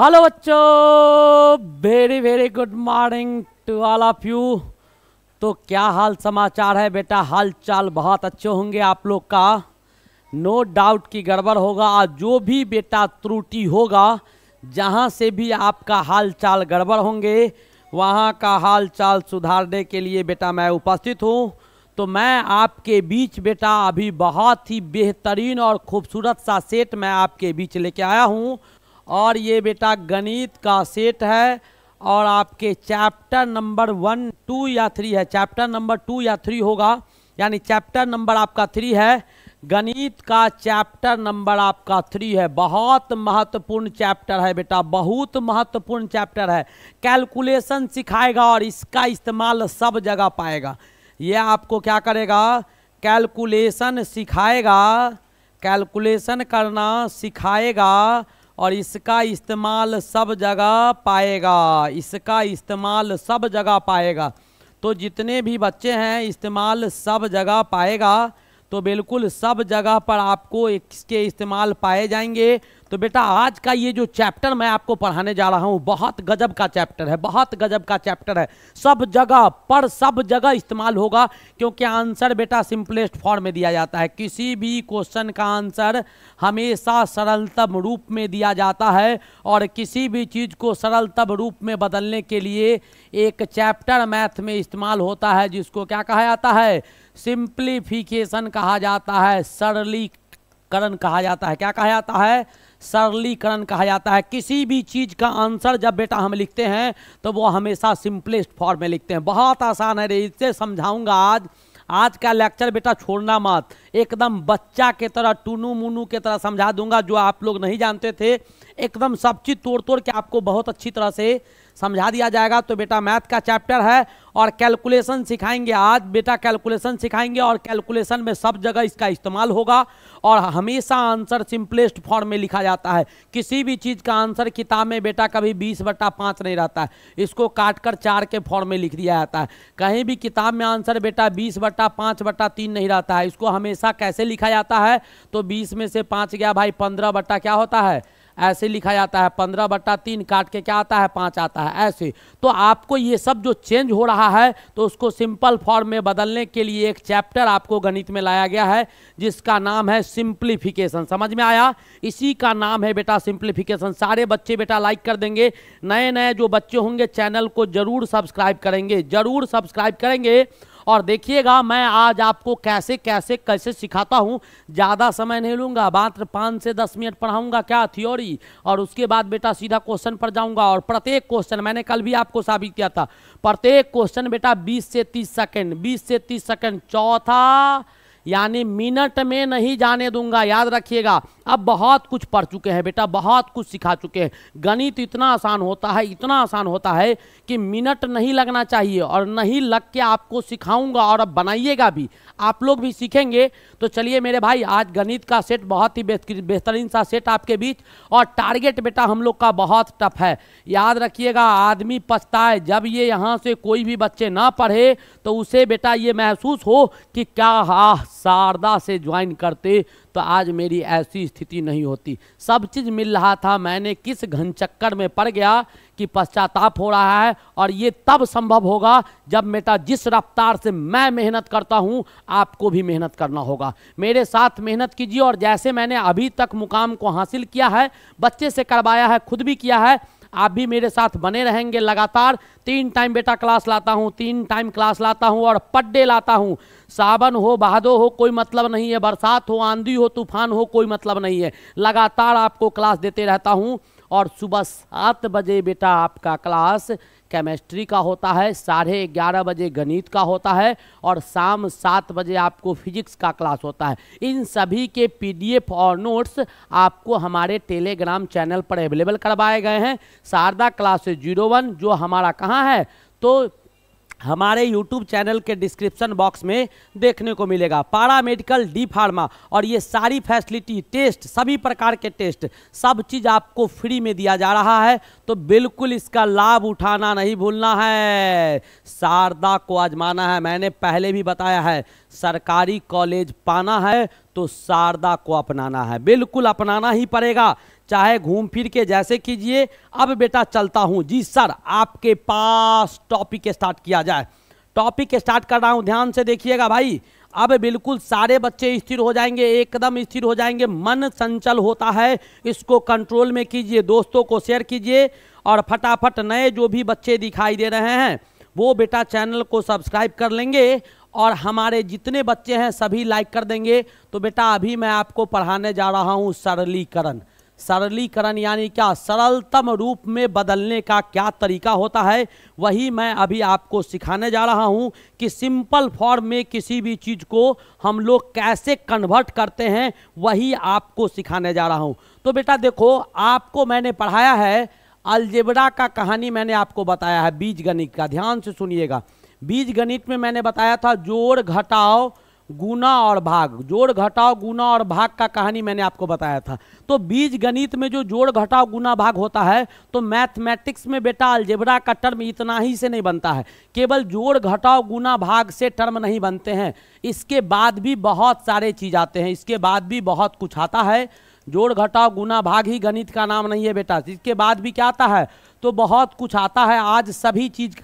hello बच्चों very very good morning to all of you तो क्या हाल समाचार है बेटा हाल चाल बहुत अच्छे होंगे आप लोग का नो no डाउट की गड़बड़ होगा और जो भी बेटा त्रुटि होगा जहां से भी आपका हाल चाल गड़बड़ होंगे वहां का हाल चाल सुधारने के लिए बेटा मैं उपस्थित हूं तो मैं आपके बीच बेटा अभी बहुत ही बेहतरीन और खूबसूरत सा सेट मैं आपके बीच लेके आया हूँ और ये बेटा गणित का सेट है और आपके चैप्टर नंबर वन टू या थ्री है चैप्टर नंबर टू या थ्री होगा यानी चैप्टर नंबर आपका थ्री है गणित का चैप्टर नंबर आपका थ्री है बहुत महत्वपूर्ण चैप्टर है बेटा बहुत महत्वपूर्ण चैप्टर है कैलकुलेशन सिखाएगा और इसका इस्तेमाल सब जगह पाएगा ये आपको क्या करेगा कैलकुलेशन सिखाएगा कैलकुलेशन करना सिखाएगा और इसका इस्तेमाल सब जगह पाएगा इसका इस्तेमाल सब जगह पाएगा तो जितने भी बच्चे हैं इस्तेमाल सब जगह पाएगा तो बिल्कुल सब जगह पर आपको इसके इस्तेमाल पाए जाएंगे तो बेटा आज का ये जो चैप्टर मैं आपको पढ़ाने जा रहा हूँ बहुत गजब का चैप्टर है बहुत गजब का चैप्टर है सब जगह पर सब जगह इस्तेमाल होगा क्योंकि आंसर बेटा सिंपलेस्ट फॉर्म में दिया जाता है किसी भी क्वेश्चन का आंसर हमेशा सरलतम रूप में दिया जाता है और किसी भी चीज़ को सरलतम रूप में बदलने के लिए एक चैप्टर मैथ में इस्तेमाल होता है जिसको क्या कहा जाता है सिंप्लीफिकेशन कहा जाता है सरलीकरण कहा जाता है क्या कहा जाता है सरलीकरण कहा जाता है किसी भी चीज़ का आंसर जब बेटा हम लिखते हैं तो वो हमेशा सिंपलेस्ट फॉर्म में लिखते हैं बहुत आसान है रे इससे समझाऊंगा आज आज का लेक्चर बेटा छोड़ना मत एकदम बच्चा के तरह टूनू मुनू के तरह समझा दूंगा जो आप लोग नहीं जानते थे एकदम सब चीज़ तोड़ तोड़ के आपको बहुत अच्छी तरह से समझा दिया जाएगा तो बेटा मैथ का चैप्टर है और कैलकुलेशन सिखाएंगे आज बेटा कैलकुलेशन सिखाएंगे और कैलकुलेशन में सब जगह इसका इस्तेमाल होगा और हमेशा आंसर सिंपलेस्ट फॉर्म में लिखा जाता है किसी भी चीज़ का आंसर किताब में बेटा कभी बीस बटा पाँच नहीं रहता है इसको काट कर चार के फॉर्म में लिख दिया जाता है कहीं भी किताब में आंसर बेटा बीस बटा पाँच बटा तीन नहीं रहता है इसको हमेशा कैसे लिखा जाता है तो बीस में से पाँच गया भाई पंद्रह बटा क्या होता है ऐसे लिखा जाता है पंद्रह बट्टा तीन काट के क्या आता है पाँच आता है ऐसे तो आपको ये सब जो चेंज हो रहा है तो उसको सिंपल फॉर्म में बदलने के लिए एक चैप्टर आपको गणित में लाया गया है जिसका नाम है सिंप्लीफिकेशन समझ में आया इसी का नाम है बेटा सिंप्लीफिकेशन सारे बच्चे बेटा लाइक कर देंगे नए नए जो बच्चे होंगे चैनल को जरूर सब्सक्राइब करेंगे जरूर सब्सक्राइब करेंगे और देखिएगा मैं आज आपको कैसे कैसे कैसे सिखाता हूँ ज़्यादा समय नहीं लूँगा मात्र पाँच से दस मिनट पढ़ाऊँगा क्या थ्योरी और उसके बाद बेटा सीधा क्वेश्चन पर जाऊँगा और प्रत्येक क्वेश्चन मैंने कल भी आपको साबित किया था प्रत्येक क्वेश्चन बेटा बीस से तीस सेकेंड बीस से तीस सेकेंड चौथा यानी मिनट में नहीं जाने दूंगा याद रखिएगा अब बहुत कुछ पढ़ चुके हैं बेटा बहुत कुछ सिखा चुके हैं गणित इतना आसान होता है इतना आसान होता है कि मिनट नहीं लगना चाहिए और नहीं लग के आपको सिखाऊंगा और अब बनाइएगा भी आप लोग भी सीखेंगे तो चलिए मेरे भाई आज गणित का सेट बहुत ही बेहतरीन सा सेट आपके बीच और टारगेट बेटा हम लोग का बहुत टफ है याद रखिएगा आदमी पछताए जब ये यहाँ से कोई भी बच्चे ना पढ़े तो उसे बेटा ये महसूस हो कि क्या शारदा से ज्वाइन करते तो आज मेरी ऐसी स्थिति नहीं होती सब चीज़ मिल रहा था मैंने किस घन चक्कर में पड़ गया कि पश्चाताप हो रहा है और ये तब संभव होगा जब बेटा जिस रफ्तार से मैं मेहनत करता हूँ आपको भी मेहनत करना होगा मेरे साथ मेहनत कीजिए और जैसे मैंने अभी तक मुकाम को हासिल किया है बच्चे से करवाया है खुद भी किया है आप भी मेरे साथ बने रहेंगे लगातार तीन टाइम बेटा क्लास लाता हूँ तीन टाइम क्लास लाता हूँ और पड्डे लाता हूँ सावन हो बहादो हो कोई मतलब नहीं है बरसात हो आंधी हो तूफान हो कोई मतलब नहीं है लगातार आपको क्लास देते रहता हूँ और सुबह सात बजे बेटा आपका क्लास केमिस्ट्री का होता है साढ़े ग्यारह बजे गणित का होता है और शाम सात बजे आपको फिजिक्स का क्लास होता है इन सभी के पीडीएफ और नोट्स आपको हमारे टेलीग्राम चैनल पर अवेलेबल करवाए गए हैं शारदा क्लास जीरो वन जो हमारा कहाँ है तो हमारे YouTube चैनल के डिस्क्रिप्शन बॉक्स में देखने को मिलेगा पारा मेडिकल डी फार्मा और ये सारी फैसिलिटी टेस्ट सभी प्रकार के टेस्ट सब चीज़ आपको फ्री में दिया जा रहा है तो बिल्कुल इसका लाभ उठाना नहीं भूलना है शारदा को आजमाना है मैंने पहले भी बताया है सरकारी कॉलेज पाना है तो शारदा को अपनाना है बिल्कुल अपनाना ही पड़ेगा चाहे घूम फिर के जैसे कीजिए अब बेटा चलता हूँ जी सर आपके पास टॉपिक स्टार्ट किया जाए टॉपिक स्टार्ट कर रहा हूँ ध्यान से देखिएगा भाई अब बिल्कुल सारे बच्चे स्थिर हो जाएंगे एकदम स्थिर हो जाएंगे मन संचल होता है इसको कंट्रोल में कीजिए दोस्तों को शेयर कीजिए और फटाफट नए जो भी बच्चे दिखाई दे रहे हैं वो बेटा चैनल को सब्सक्राइब कर लेंगे और हमारे जितने बच्चे हैं सभी लाइक कर देंगे तो बेटा अभी मैं आपको पढ़ाने जा रहा हूँ सरलीकरण सरलीकरण यानी क्या सरलतम रूप में बदलने का क्या तरीका होता है वही मैं अभी आपको सिखाने जा रहा हूँ कि सिंपल फॉर्म में किसी भी चीज़ को हम लोग कैसे कन्वर्ट करते हैं वही आपको सिखाने जा रहा हूँ तो बेटा देखो आपको मैंने पढ़ाया है अलजेबरा का कहानी मैंने आपको बताया है बीज गणित का ध्यान से सुनिएगा बीज गणित में मैंने बताया था जोड़ घटाओ गुना और भाग जोड़ घटाओ गुना और भाग का कहानी मैंने आपको बताया था तो बीज गणित में जो जोड़ घटाओ गुना भाग होता है तो मैथमेटिक्स में बेटा अल्जेबरा का टर्म इतना ही से नहीं बनता है केवल जोड़ घटाओ गुना भाग से टर्म नहीं बनते हैं इसके बाद भी बहुत सारे चीज़ आते हैं इसके बाद भी बहुत कुछ आता है जोड़ घटाओ गुना भाग ही गणित का नाम नहीं है बेटा इसके बाद भी क्या आता है तो बहुत कुछ आता है आज सभी चीज़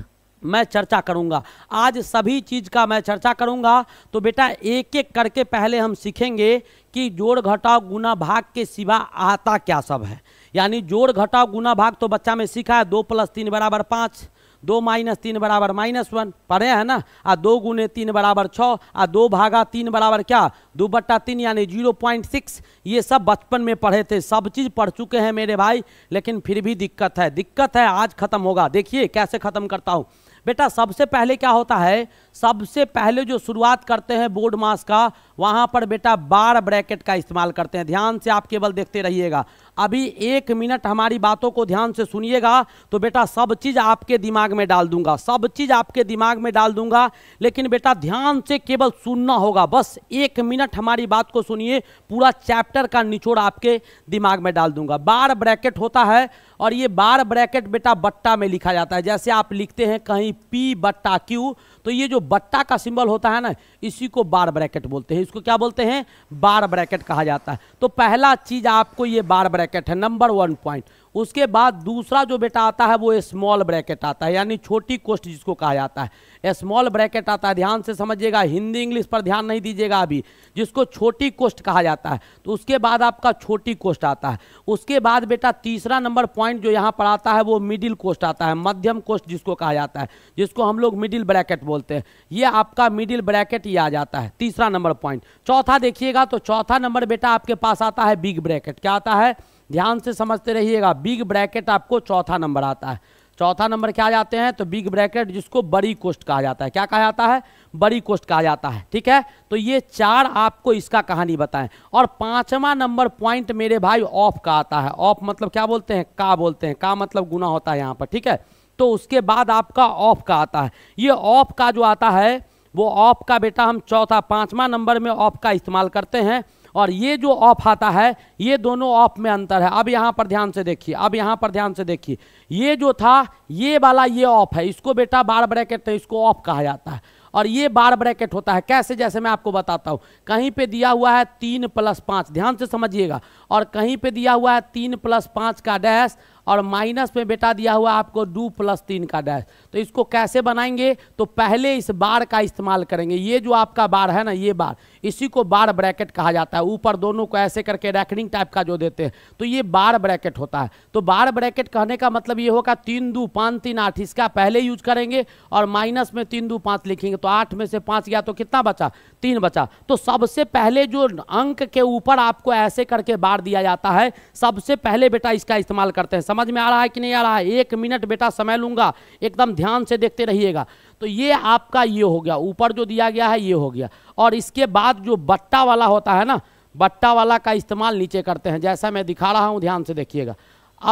मैं चर्चा करूंगा आज सभी चीज़ का मैं चर्चा करूंगा तो बेटा एक एक करके पहले हम सीखेंगे कि जोड़ घटाव गुना भाग के सिवा आता क्या सब है यानी जोड़ घटाव गुना भाग तो बच्चा में सीखा है दो प्लस तीन बराबर पाँच दो माइनस तीन बराबर माइनस वन पढ़े हैं ना आ दो गुने तीन बराबर छः आ दो भागा तीन बराबर क्या दो बट्टा तीन यानी जीरो पॉइंट सिक्स ये सब बचपन में पढ़े थे सब चीज़ पढ़ चुके हैं मेरे भाई लेकिन फिर भी दिक्कत है दिक्कत है आज ख़त्म होगा देखिए कैसे ख़त्म करता हूँ बेटा सबसे पहले क्या होता है सबसे पहले जो शुरुआत करते हैं बोर्ड मास का वहाँ पर बेटा बार ब्रैकेट का इस्तेमाल करते हैं ध्यान से आप केवल देखते रहिएगा अभी एक मिनट हमारी बातों को ध्यान से सुनिएगा तो बेटा सब चीज़ आपके दिमाग में डाल दूंगा सब चीज़ आपके दिमाग में डाल दूंगा लेकिन बेटा ध्यान से केवल सुनना होगा बस एक मिनट हमारी बात को सुनिए पूरा चैप्टर का निचोड़ आपके दिमाग में डाल दूंगा बार ब्रैकेट होता है और ये बार ब्रैकेट बेटा बट्टा में लिखा जाता है जैसे आप लिखते हैं कहीं पी बट्टा क्यू तो ये जो बट्टा का सिंबल होता है ना इसी को बार ब्रैकेट बोलते हैं इसको क्या बोलते हैं बार ब्रैकेट कहा जाता है तो पहला चीज़ आपको ये बार ब्रैकेट है नंबर वन पॉइंट उसके बाद दूसरा जो बेटा आता है वो स्मॉल ब्रैकेट आता है यानी छोटी कोस्ट जिसको कहा जाता है स्मॉल ब्रैकेट आता है ध्यान से समझिएगा हिंदी इंग्लिश पर ध्यान नहीं दीजिएगा अभी जिसको छोटी कोस्ट कहा जाता है तो उसके बाद आपका छोटी कोस्ट आता है उसके बाद बेटा तीसरा नंबर पॉइंट जो यहाँ पर आता है वो मिडिल कोस्ट आता है मध्यम कोस्ट जिसको कहा जाता है जिसको हम लोग मिडिल ब्रैकेट बोलते हैं ये आपका मिडिल ब्रैकेट ही आ जाता है तीसरा नंबर पॉइंट चौथा देखिएगा तो चौथा नंबर बेटा आपके पास आता है बिग ब्रैकेट क्या आता है ध्यान से समझते रहिएगा बिग ब्रैकेट आपको चौथा नंबर आता है चौथा नंबर क्या जाते हैं तो बिग ब्रैकेट जिसको बड़ी कोष्ट कहा जाता है क्या कहा जाता है बड़ी कोष्ट कहा जाता है ठीक है तो ये चार आपको इसका कहानी बताएं और पांचवा नंबर पॉइंट मेरे भाई ऑफ का आता है ऑफ मतलब क्या बोलते हैं का बोलते हैं का मतलब गुना होता है यहाँ पर ठीक है तो उसके बाद आपका ऑफ का आता है ये ऑफ का जो आता है वो ऑफ का बेटा हम चौथा पाँचवा नंबर में ऑफ का इस्तेमाल करते हैं और ये जो ऑफ आता है ये दोनों ऑफ में अंतर है अब यहाँ पर ध्यान से देखिए अब यहाँ पर ध्यान से देखिए ये जो था ये वाला ये ऑफ है इसको बेटा बार ब्रैकेट है तो इसको ऑफ कहा जाता है और ये बार ब्रैकेट होता है कैसे जैसे मैं आपको बताता हूँ कहीं पे दिया हुआ है तीन प्लस पाँच ध्यान से समझिएगा और कहीं पे दिया हुआ है तीन प्लस पाँच का डैश और माइनस में बेटा दिया हुआ आपको डू प्लस तीन का डैश तो इसको कैसे बनाएंगे तो पहले इस बार का इस्तेमाल करेंगे ये जो आपका बार है ना ये बार इसी को बार ब्रैकेट कहा जाता है ऊपर दोनों को ऐसे करके रैकनिंग टाइप का जो देते हैं तो ये बार ब्रैकेट होता है तो बार ब्रैकेट कहने का मतलब ये होगा तीन दू पाँच तीन आठ इसका पहले यूज करेंगे और माइनस में तीन दू पाँच लिखेंगे तो आठ में से पाँच गया तो कितना बचा तीन बचा तो सबसे पहले जो अंक के ऊपर आपको ऐसे करके बार दिया जाता है सबसे पहले बेटा इसका इस्तेमाल करते हैं समझ में आ रहा है कि नहीं आ रहा है एक मिनट बेटा समय लूंगा एकदम ध्यान से देखते रहिएगा तो ये आपका ये हो गया ऊपर जो दिया गया है ये हो गया और इसके बाद जो बट्टा वाला होता है ना बट्टा वाला का इस्तेमाल नीचे करते हैं जैसा मैं दिखा रहा हूँ ध्यान से देखिएगा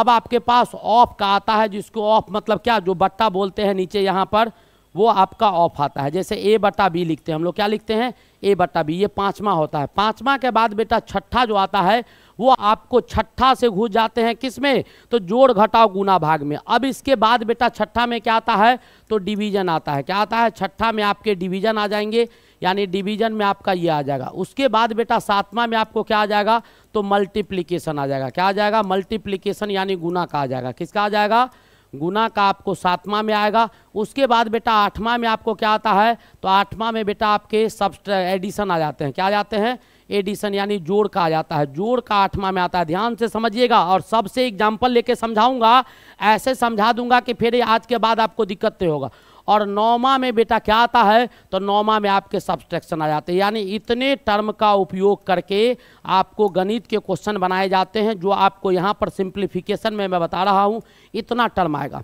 अब आपके पास ऑफ का आता है जिसको ऑफ मतलब क्या जो बट्टा बोलते हैं नीचे यहाँ पर वो आपका ऑफ आता है जैसे ए बट्टा बी लिखते हैं हम लोग क्या लिखते हैं ए बट्टा बी ये पाँचवा होता है पाँचवा के बाद बेटा छठा जो आता है वो आपको छठा से घुस जाते हैं किस में तो जोड़ घटाओ गुना भाग में अब इसके बाद बेटा छठा में क्या आता है तो डिवीजन आता है क्या आता है छठा में आपके डिवीजन आ जाएंगे यानी डिवीजन में आपका ये आ जाएगा उसके बाद बेटा सातवां में आपको क्या आ जाएगा तो मल्टीप्लीकेशन आ जाएगा क्या आ जाएगा मल्टीप्लीकेशन यानी गुना का आ जाएगा किसका आ जाएगा गुना का आपको सातवां में आएगा उसके बाद बेटा आठवां में आपको क्या आता है तो आठवां में बेटा आपके सब एडिशन आ जाते हैं क्या आ जाते हैं एडिशन यानी जोड़ का आ जाता है जोड़ का आठवां में आता है ध्यान से समझिएगा और सबसे एग्जाम्पल लेके समझाऊंगा ऐसे समझा दूंगा कि फिर आज के बाद आपको दिक्कत नहीं होगा और नौमा में बेटा क्या आता है तो नौमा में आपके सब्सट्रैक्शन आ जाते हैं यानी इतने टर्म का उपयोग करके आपको गणित के क्वेश्चन बनाए जाते हैं जो आपको यहाँ पर सिंप्लीफिकेशन में मैं बता रहा हूँ इतना टर्म आएगा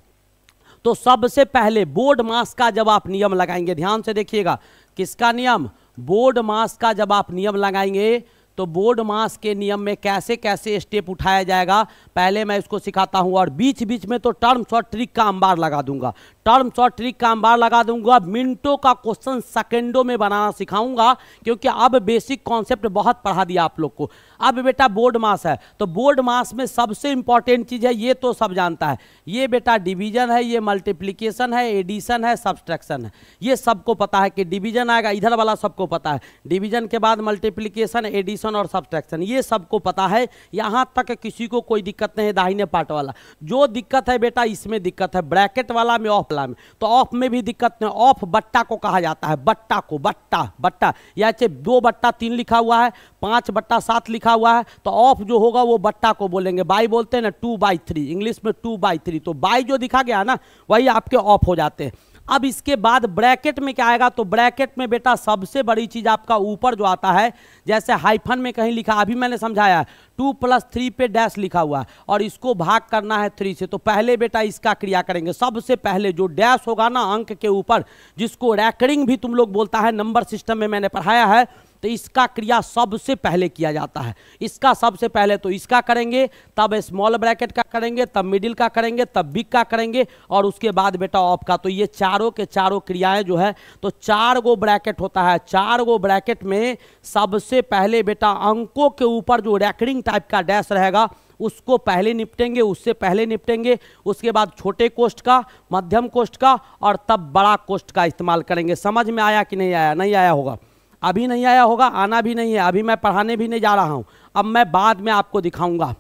तो सबसे पहले बोर्ड मास का जब आप नियम लगाएंगे ध्यान से देखिएगा किसका नियम बोर्ड मास का जब आप नियम लगाएंगे तो बोर्ड मास के नियम में कैसे कैसे स्टेप उठाया जाएगा पहले मैं इसको सिखाता हूँ और बीच बीच में तो टर्म्स और ट्रिक का अंबार लगा दूंगा टर्म्स और ट्रिक का अंबार लगा दूंगा मिनटों का क्वेश्चन सेकेंडों में बनाना सिखाऊंगा क्योंकि अब बेसिक कॉन्सेप्ट बहुत पढ़ा दिया आप लोग को अब बेटा बोर्ड मास है तो बोर्ड मास में सबसे इंपॉर्टेंट चीज़ है ये तो सब जानता है ये बेटा डिवीजन है ये मल्टीप्लीकेशन है एडिशन है सब्सट्रैक्शन है ये सबको पता है कि डिवीजन आएगा इधर वाला सबको पता है डिवीजन के बाद मल्टीप्लीकेशन एडिशन और सब्सट्रैक्शन ये सबको पता है यहाँ तक किसी को कोई दिक्कत नहीं है दाहिने पार्ट वाला जो दिक्कत है बेटा इसमें दिक्कत है ब्रैकेट वाला में ऑफ वाला में तो ऑफ में भी दिक्कत नहीं ऑफ बट्टा को कहा जाता है बट्टा को बट्टा बट्टा या दो बट्टा तीन लिखा हुआ है पाँच बट्टा सात लिखा लिखा हुआ है तो ऑफ जो होगा वो बट्टा को बोलेंगे बाई बोलते हैं ना टू बाई थ्री इंग्लिश में टू बाई थ्री तो बाई जो दिखा गया ना वही आपके ऑफ हो जाते हैं अब इसके बाद ब्रैकेट में क्या आएगा तो ब्रैकेट में बेटा सबसे बड़ी चीज़ आपका ऊपर जो आता है जैसे हाइफन में कहीं लिखा अभी मैंने समझाया टू प्लस थ्री पे डैश लिखा हुआ है और इसको भाग करना है थ्री से तो पहले बेटा इसका क्रिया करेंगे सबसे पहले जो डैश होगा ना अंक के ऊपर जिसको रैकरिंग भी तुम लोग बोलता है नंबर सिस्टम में मैंने पढ़ाया है तो इसका क्रिया सबसे पहले किया जाता है इसका सबसे पहले तो इसका करेंगे तब स्मॉल ब्रैकेट का करेंगे तब मिडिल का करेंगे तब बिग का करेंगे और उसके बाद बेटा ऑफ का तो ये चारों के चारों क्रियाएं जो है तो चार गो ब्रैकेट होता है चार गो ब्रैकेट में सबसे पहले बेटा अंकों के ऊपर जो रैकरिंग टाइप का डैश रहेगा उसको पहले निपटेंगे उससे पहले निपटेंगे उसके बाद छोटे कोष्ट का मध्यम कोष्ट का और तब बड़ा कोष्ट का इस्तेमाल करेंगे समझ में आया कि नहीं आया नहीं आया होगा अभी नहीं आया होगा आना भी नहीं है अभी मैं पढ़ाने भी नहीं जा रहा हूँ अब मैं बाद में आपको दिखाऊंगा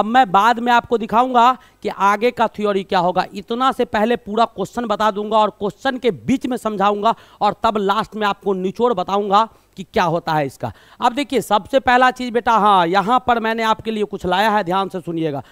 अब मैं बाद में आपको दिखाऊंगा कि आगे का थ्योरी क्या होगा इतना से पहले पूरा क्वेश्चन बता दूंगा और क्वेश्चन के बीच में समझाऊंगा और तब लास्ट में आपको निचोड़ बताऊंगा कि क्या होता है इसका अब देखिए सबसे पहला चीज़ बेटा हाँ यहाँ पर मैंने आपके लिए कुछ लाया है ध्यान से सुनिएगा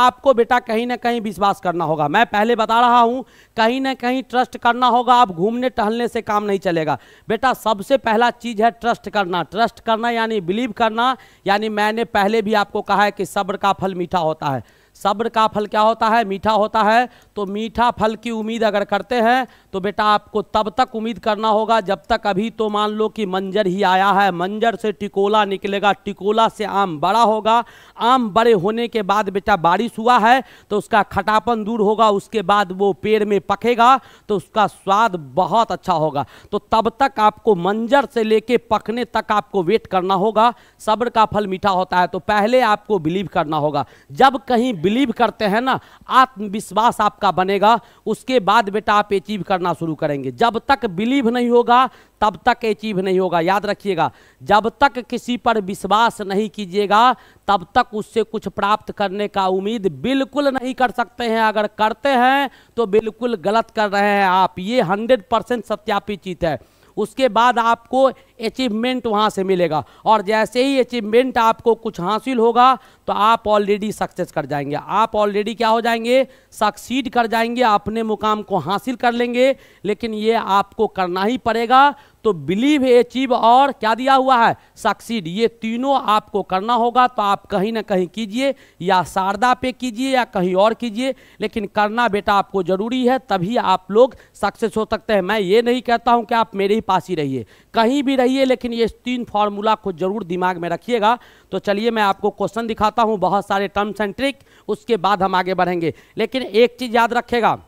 आपको बेटा कहीं ना कहीं विश्वास करना होगा मैं पहले बता रहा हूँ कहीं ना कहीं ट्रस्ट करना होगा आप घूमने टहलने से काम नहीं चलेगा बेटा सबसे पहला चीज़ है ट्रस्ट करना ट्रस्ट करना यानी बिलीव करना यानी मैंने पहले भी आपको कहा है कि सब्र का फल मीठा होता है सब्र का फल क्या होता है मीठा होता है तो मीठा फल की उम्मीद अगर करते हैं तो बेटा आपको तब तक उम्मीद करना होगा जब तक अभी तो मान लो कि मंजर ही आया है मंजर से टिकोला निकलेगा टिकोला से आम बड़ा होगा आम बड़े होने के बाद बेटा बारिश हुआ है तो उसका खटापन दूर होगा उसके बाद वो पेड़ में पकेगा तो उसका स्वाद बहुत अच्छा होगा तो तब तक आपको मंजर से लेके पकने तक आपको वेट करना होगा सब्र का फल मीठा होता है तो पहले आपको बिलीव करना होगा जब कहीं बिलीव करते हैं ना आत्मविश्वास आपका बनेगा उसके बाद बेटा आप अचीव करना शुरू करेंगे जब तक बिलीव नहीं होगा तब तक अचीव नहीं होगा याद रखिएगा जब तक किसी पर विश्वास नहीं कीजिएगा तब तक उससे कुछ प्राप्त करने का उम्मीद बिल्कुल नहीं कर सकते हैं अगर करते हैं तो बिल्कुल गलत कर रहे हैं आप ये हंड्रेड परसेंट सत्यापित है उसके बाद आपको अचीवमेंट वहाँ से मिलेगा और जैसे ही अचीवमेंट आपको कुछ हासिल होगा तो आप ऑलरेडी सक्सेस कर जाएंगे आप ऑलरेडी क्या हो जाएंगे सक्सीड कर जाएंगे अपने मुकाम को हासिल कर लेंगे लेकिन ये आपको करना ही पड़ेगा तो बिलीव अचीव और क्या दिया हुआ है सक्सीड ये तीनों आपको करना होगा तो आप कहीं ना कहीं कीजिए या शारदा पे कीजिए या कहीं और कीजिए लेकिन करना बेटा आपको ज़रूरी है तभी आप लोग सक्सेस हो सकते हैं मैं ये नहीं कहता हूँ कि आप मेरे ही पास ही रहिए कहीं भी रहिए लेकिन ये तीन फार्मूला को ज़रूर दिमाग में रखिएगा तो चलिए मैं आपको क्वेश्चन दिखाता हूँ बहुत सारे टर्म्स एंड ट्रिक उसके बाद हम आगे बढ़ेंगे लेकिन एक चीज़ याद रखेगा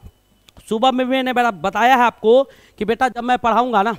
सुबह में मैंने बताया है आपको कि बेटा जब मैं पढ़ाऊँगा ना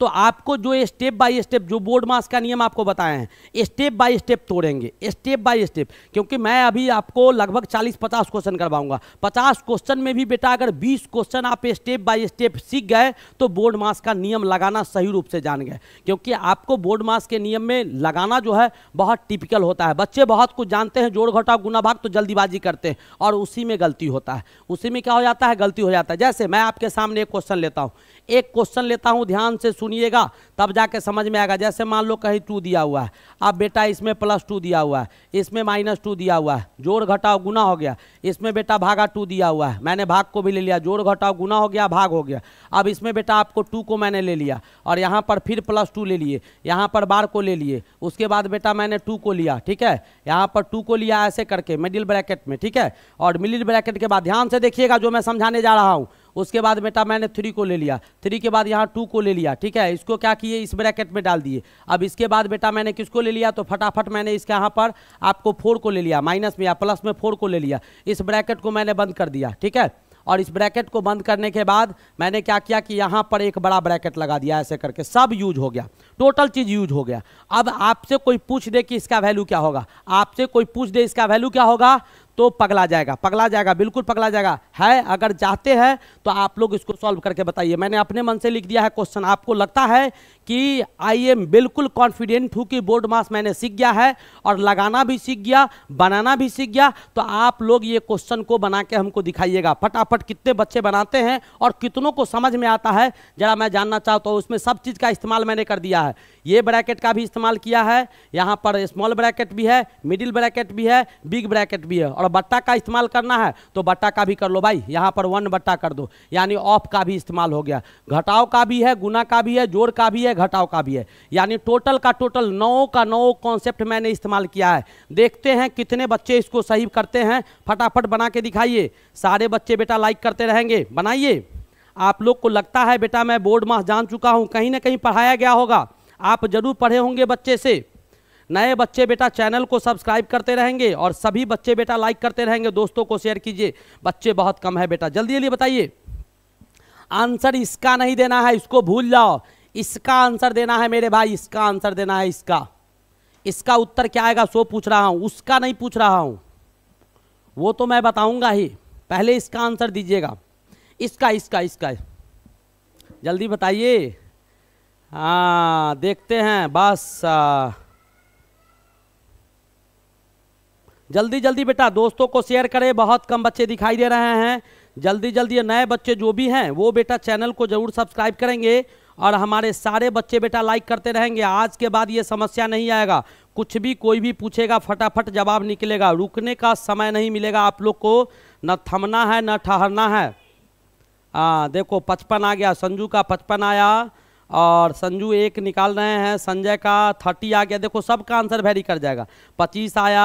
तो आपको जो स्टेप बाय स्टेप जो बोर्ड मास का नियम आपको बताए हैं स्टेप बाय स्टेप तोड़ेंगे स्टेप बाय स्टेप क्योंकि मैं अभी आपको लगभग चालीस पचास क्वेश्चन करवाऊंगा पचास क्वेश्चन में भी बेटा अगर बीस क्वेश्चन आप स्टेप बाय स्टेप सीख गए तो बोर्ड मास का नियम लगाना सही रूप से जान गए क्योंकि आपको बोर्ड मास के नियम में लगाना जो है बहुत टिपिकल होता है बच्चे बहुत कुछ जानते हैं जोड़ घटाव गुना भाग तो जल्दीबाजी करते हैं और उसी में गलती होता है उसी में क्या हो जाता है गलती हो जाता है जैसे मैं आपके सामने एक क्वेश्चन लेता हूँ एक क्वेश्चन लेता हूँ ध्यान से सुनिएगा तब जाके समझ में आएगा जैसे मान लो कहीं टू दिया हुआ है अब बेटा इसमें प्लस टू दिया हुआ है इसमें माइनस टू दिया हुआ है जोड़ घटाओ गुना हो गया इसमें बेटा भागा टू दिया हुआ है मैंने भाग को भी ले लिया जोड़ घटाओ गुना हो गया भाग हो गया अब इसमें बेटा आपको टू को मैंने ले लिया और यहाँ पर फिर प्लस टू ले लिए यहाँ पर बार को ले लिए उसके बाद बेटा मैंने टू को लिया ठीक है यहाँ पर टू को लिया ऐसे करके मिडिल ब्रैकेट में ठीक है और मिडिल ब्रैकेट के बाद ध्यान से देखिएगा जो मैं समझाने जा रहा हूँ उसके बाद बेटा मैंने थ्री को ले लिया थ्री के बाद यहाँ टू को ले लिया ठीक है इसको क्या किए इस ब्रैकेट में डाल दिए अब इसके बाद बेटा मैंने किसको ले लिया तो फटाफट मैंने इसके यहाँ पर आपको फोर को ले लिया माइनस में या प्लस में फोर को ले लिया इस ब्रैकेट को मैंने बंद कर दिया ठीक है और इस ब्रैकेट को बंद करने के बाद मैंने क्या किया कि यहाँ पर एक बड़ा ब्रैकेट लगा दिया ऐसे करके सब यूज हो गया टोटल चीज़ यूज हो गया अब आपसे कोई पूछ दे कि इसका वैल्यू क्या होगा आपसे कोई पूछ दे इसका वैल्यू क्या होगा तो पगला जाएगा पगला जाएगा बिल्कुल पगला जाएगा है अगर चाहते हैं तो आप लोग इसको सॉल्व करके बताइए मैंने अपने मन से लिख दिया है क्वेश्चन आपको लगता है कि आई एम बिल्कुल कॉन्फिडेंट हूँ कि बोर्ड मास मैंने सीख गया है और लगाना भी सीख गया बनाना भी सीख गया तो आप लोग ये क्वेश्चन को बना के हमको दिखाइएगा फटाफट कितने बच्चे बनाते हैं और कितनों को समझ में आता है ज़रा मैं जानना चाहता हूँ उसमें सब चीज़ का इस्तेमाल मैंने कर दिया है ये ब्रैकेट का भी इस्तेमाल किया है यहाँ पर स्मॉल ब्रैकेट भी है मिडिल ब्रैकेट भी है बिग ब्रैकेट भी है और बट्टा का इस्तेमाल करना है तो बट्टा का भी कर लो भाई यहाँ पर वन बट्टा कर दो यानी ऑफ का भी इस्तेमाल हो गया घटाव का भी है गुना का भी है जोड़ का भी है घटाव का भी है यानी टोटल का टोटल नौ का नौ कॉन्सेप्ट मैंने इस्तेमाल किया है देखते हैं कितने बच्चे इसको सही करते हैं फटाफट बना के दिखाइए सारे बच्चे बेटा लाइक करते रहेंगे बनाइए आप लोग को लगता है बेटा मैं बोर्ड मास जान चुका हूँ कहीं ना कहीं पढ़ाया गया होगा आप जरूर पढ़े होंगे बच्चे से नए बच्चे बेटा चैनल को सब्सक्राइब करते रहेंगे और सभी बच्चे बेटा लाइक करते रहेंगे दोस्तों को शेयर कीजिए बच्चे बहुत कम है बेटा जल्दी जल्दी बताइए आंसर इसका नहीं देना है इसको भूल जाओ इसका आंसर देना है मेरे भाई इसका आंसर देना है इसका इसका उत्तर क्या आएगा सो पूछ रहा हूं उसका नहीं पूछ रहा हूं वो तो मैं बताऊंगा ही पहले इसका आंसर दीजिएगा इसका इसका इसका जल्दी बताइए हाँ देखते हैं बस जल्दी जल्दी बेटा दोस्तों को शेयर करें बहुत कम बच्चे दिखाई दे रहे हैं जल्दी जल्दी नए बच्चे जो भी हैं वो बेटा चैनल को जरूर सब्सक्राइब करेंगे और हमारे सारे बच्चे बेटा लाइक करते रहेंगे आज के बाद ये समस्या नहीं आएगा कुछ भी कोई भी पूछेगा फटाफट जवाब निकलेगा रुकने का समय नहीं मिलेगा आप लोग को न थमना है न ठहरना है आ, देखो पचपन आ गया संजू का पचपन आया और संजू एक निकाल रहे हैं संजय का थर्टी आ गया देखो सबका आंसर वेरी कर जाएगा पच्चीस आया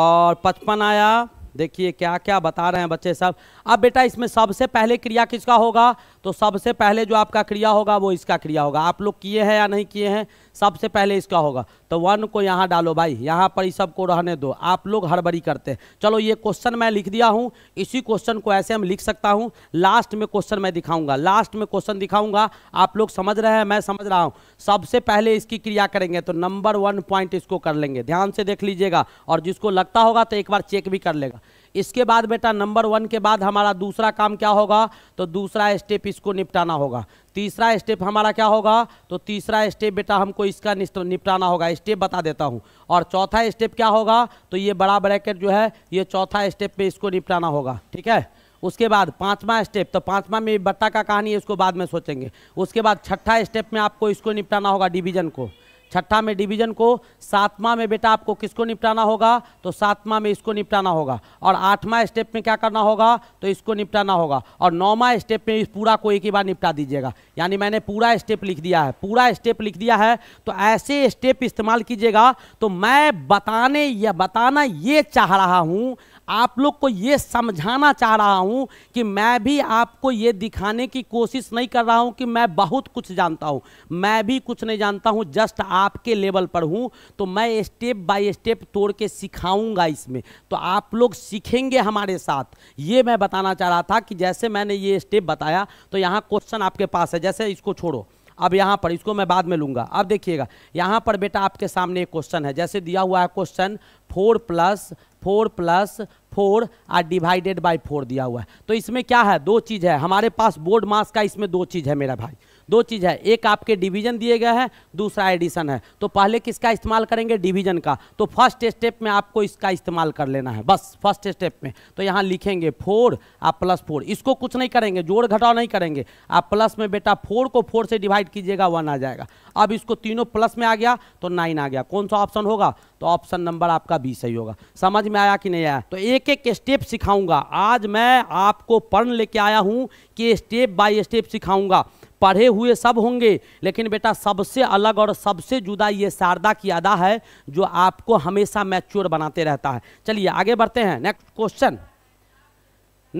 और पचपन आया देखिए क्या क्या बता रहे हैं बच्चे सब अब बेटा इसमें सबसे पहले क्रिया किसका होगा तो सबसे पहले जो आपका क्रिया होगा वो इसका क्रिया होगा आप लोग किए हैं या नहीं किए हैं सबसे पहले इसका होगा तो वन को यहाँ डालो भाई यहाँ पर इस सबको रहने दो आप लोग हड़बड़ी करते हैं चलो ये क्वेश्चन मैं लिख दिया हूँ इसी क्वेश्चन को ऐसे हम लिख सकता हूँ लास्ट में क्वेश्चन मैं दिखाऊंगा लास्ट में क्वेश्चन दिखाऊंगा आप लोग समझ रहे हैं मैं समझ रहा हूँ सबसे पहले इसकी क्रिया करेंगे तो नंबर वन पॉइंट इसको कर लेंगे ध्यान से देख लीजिएगा और जिसको लगता होगा तो एक बार चेक भी कर लेगा इसके बाद बेटा नंबर वन के बाद हमारा दूसरा काम क्या होगा तो दूसरा स्टेप इसको निपटाना होगा तीसरा स्टेप हमारा क्या होगा तो तीसरा स्टेप बेटा हमको इसका निपटाना होगा स्टेप बता देता हूँ और चौथा स्टेप क्या होगा तो ये बड़ा ब्रैकेट जो है ये चौथा स्टेप पे इसको निपटाना होगा ठीक है उसके बाद पांचवा स्टेप तो पांचवा में बट्टा का कहानी है उसको बाद में सोचेंगे उसके बाद छठा स्टेप में आपको इसको निपटाना होगा डिवीजन को छठा में डिवीजन को सातवां में बेटा आपको किसको निपटाना होगा तो सातवां में इसको निपटाना होगा और आठवां स्टेप में क्या करना होगा तो इसको निपटाना होगा और नौवां स्टेप में इस पूरा को एक ही बार निपटा दीजिएगा यानी मैंने पूरा स्टेप लिख दिया है पूरा स्टेप लिख दिया है तो ऐसे स्टेप इस्तेमाल कीजिएगा तो मैं बताने या बताना ये चाह रहा हूँ आप लोग को ये समझाना चाह रहा हूँ कि मैं भी आपको ये दिखाने की कोशिश नहीं कर रहा हूँ कि मैं बहुत कुछ जानता हूँ मैं भी कुछ नहीं जानता हूँ जस्ट आपके लेवल पर हूँ तो मैं स्टेप बाय स्टेप तोड़ के सिखाऊंगा इसमें तो आप लोग सीखेंगे हमारे साथ ये मैं बताना चाह रहा था कि जैसे मैंने ये स्टेप बताया तो यहाँ क्वेश्चन आपके पास है जैसे इसको छोड़ो अब यहाँ पर इसको मैं बाद में लूँगा अब देखिएगा यहाँ पर बेटा आपके सामने एक क्वेश्चन है जैसे दिया हुआ है question four plus four plus four are divided by four दिया हुआ है तो इसमें क्या है दो चीज़ है हमारे पास बोर्ड मास का इसमें दो चीज़ है मेरा भाई दो चीज़ है एक आपके डिवीजन दिए गए हैं दूसरा एडिशन है तो पहले किसका इस्तेमाल करेंगे डिवीजन का तो फर्स्ट स्टेप में आपको इसका इस्तेमाल कर लेना है बस फर्स्ट स्टेप में तो यहाँ लिखेंगे फोर आप प्लस फोर इसको कुछ नहीं करेंगे जोड़ घटाव नहीं करेंगे आप प्लस में बेटा फोर को फोर से डिवाइड कीजिएगा वन आ जाएगा अब इसको तीनों प्लस में आ गया तो नाइन आ गया कौन सा ऑप्शन होगा तो ऑप्शन नंबर आपका बी सही होगा समझ में आया कि नहीं आया तो एक एक स्टेप सिखाऊंगा आज मैं आपको पढ़ लेके आया हूँ कि स्टेप बाय स्टेप सिखाऊंगा पढ़े हुए सब होंगे लेकिन बेटा सबसे अलग और सबसे जुदा ये शारदा की अदा है जो आपको हमेशा मैच्योर बनाते रहता है चलिए आगे बढ़ते हैं नेक्स्ट क्वेश्चन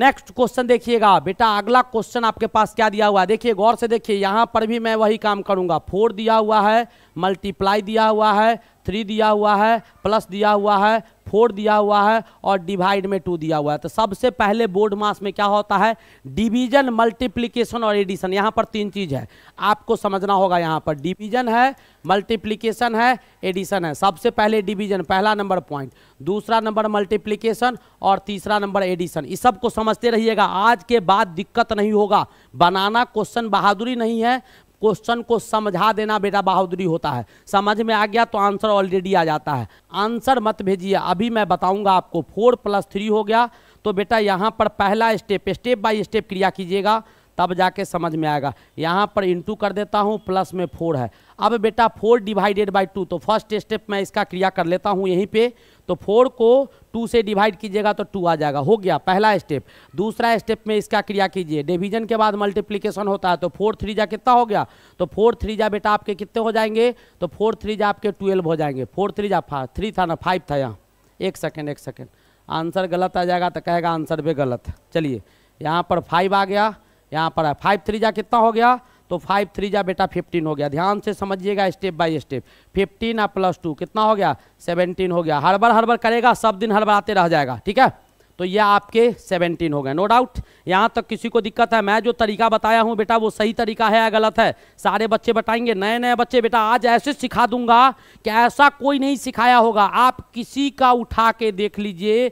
नेक्स्ट क्वेश्चन देखिएगा बेटा अगला क्वेश्चन आपके पास क्या दिया हुआ है देखिए गौर से देखिए यहाँ पर भी मैं वही काम करूँगा फोर दिया हुआ है मल्टीप्लाई दिया हुआ है थ्री दिया हुआ है प्लस दिया हुआ है फोर दिया हुआ है और डिवाइड में टू दिया हुआ है तो सबसे पहले बोर्ड मास में क्या होता है डिवीजन मल्टीप्लिकेशन और एडिशन यहाँ पर तीन चीज़ है आपको समझना होगा यहाँ पर डिवीजन है मल्टीप्लिकेशन है एडिशन है सबसे पहले डिवीजन पहला नंबर पॉइंट दूसरा नंबर मल्टीप्लिकेशन और तीसरा नंबर एडिशन इस सब को समझते रहिएगा आज के बाद दिक्कत नहीं होगा बनाना क्वेश्चन बहादुरी नहीं है क्वेश्चन को समझा देना बेटा बहादुरी होता है समझ में आ गया तो आंसर ऑलरेडी आ जाता है आंसर मत भेजिए अभी मैं बताऊंगा आपको फोर प्लस थ्री हो गया तो बेटा यहाँ पर पहला स्टेप स्टेप बाय स्टेप क्रिया कीजिएगा तब जाके समझ में आएगा यहाँ पर इंटू कर देता हूँ प्लस में फोर है अब बेटा फोर डिवाइडेड बाई टू तो फर्स्ट स्टेप मैं इसका क्रिया कर लेता हूँ यहीं पे तो फोर को टू से डिवाइड कीजिएगा तो टू आ जाएगा हो गया पहला स्टेप दूसरा स्टेप में इसका क्रिया कीजिए डिवीजन के बाद मल्टीप्लीकेशन होता है तो फोर थ्री जा कितना हो गया तो फोर थ्री जा बेटा आपके कितने हो जाएंगे तो फोर थ्री जा आपके ट्वेल्व हो जाएंगे फोर थ्री जा थ्री था ना फाइव था यहाँ एक सेकेंड एक सेकेंड आंसर गलत आ जाएगा तो कहेगा आंसर भी गलत चलिए यहाँ पर फाइव आ गया यहाँ पर है फाइव थ्री जा कितना हो गया तो फाइव थ्री जा बेटा फिफ्टीन हो गया ध्यान से समझिएगा स्टेप बाय स्टेप फिफ्टीन आ प्लस टू कितना हो गया सेवनटीन हो गया हर बार हर बार करेगा सब दिन हर बार आते रह जाएगा ठीक है तो ये आपके सेवनटीन हो गए नो डाउट यहाँ तक किसी को दिक्कत है मैं जो तरीका बताया हूँ बेटा वो सही तरीका है या गलत है सारे बच्चे बताएंगे नए नए बच्चे बेटा आज ऐसे सिखा दूंगा कि ऐसा कोई नहीं सिखाया होगा आप किसी का उठा के देख लीजिए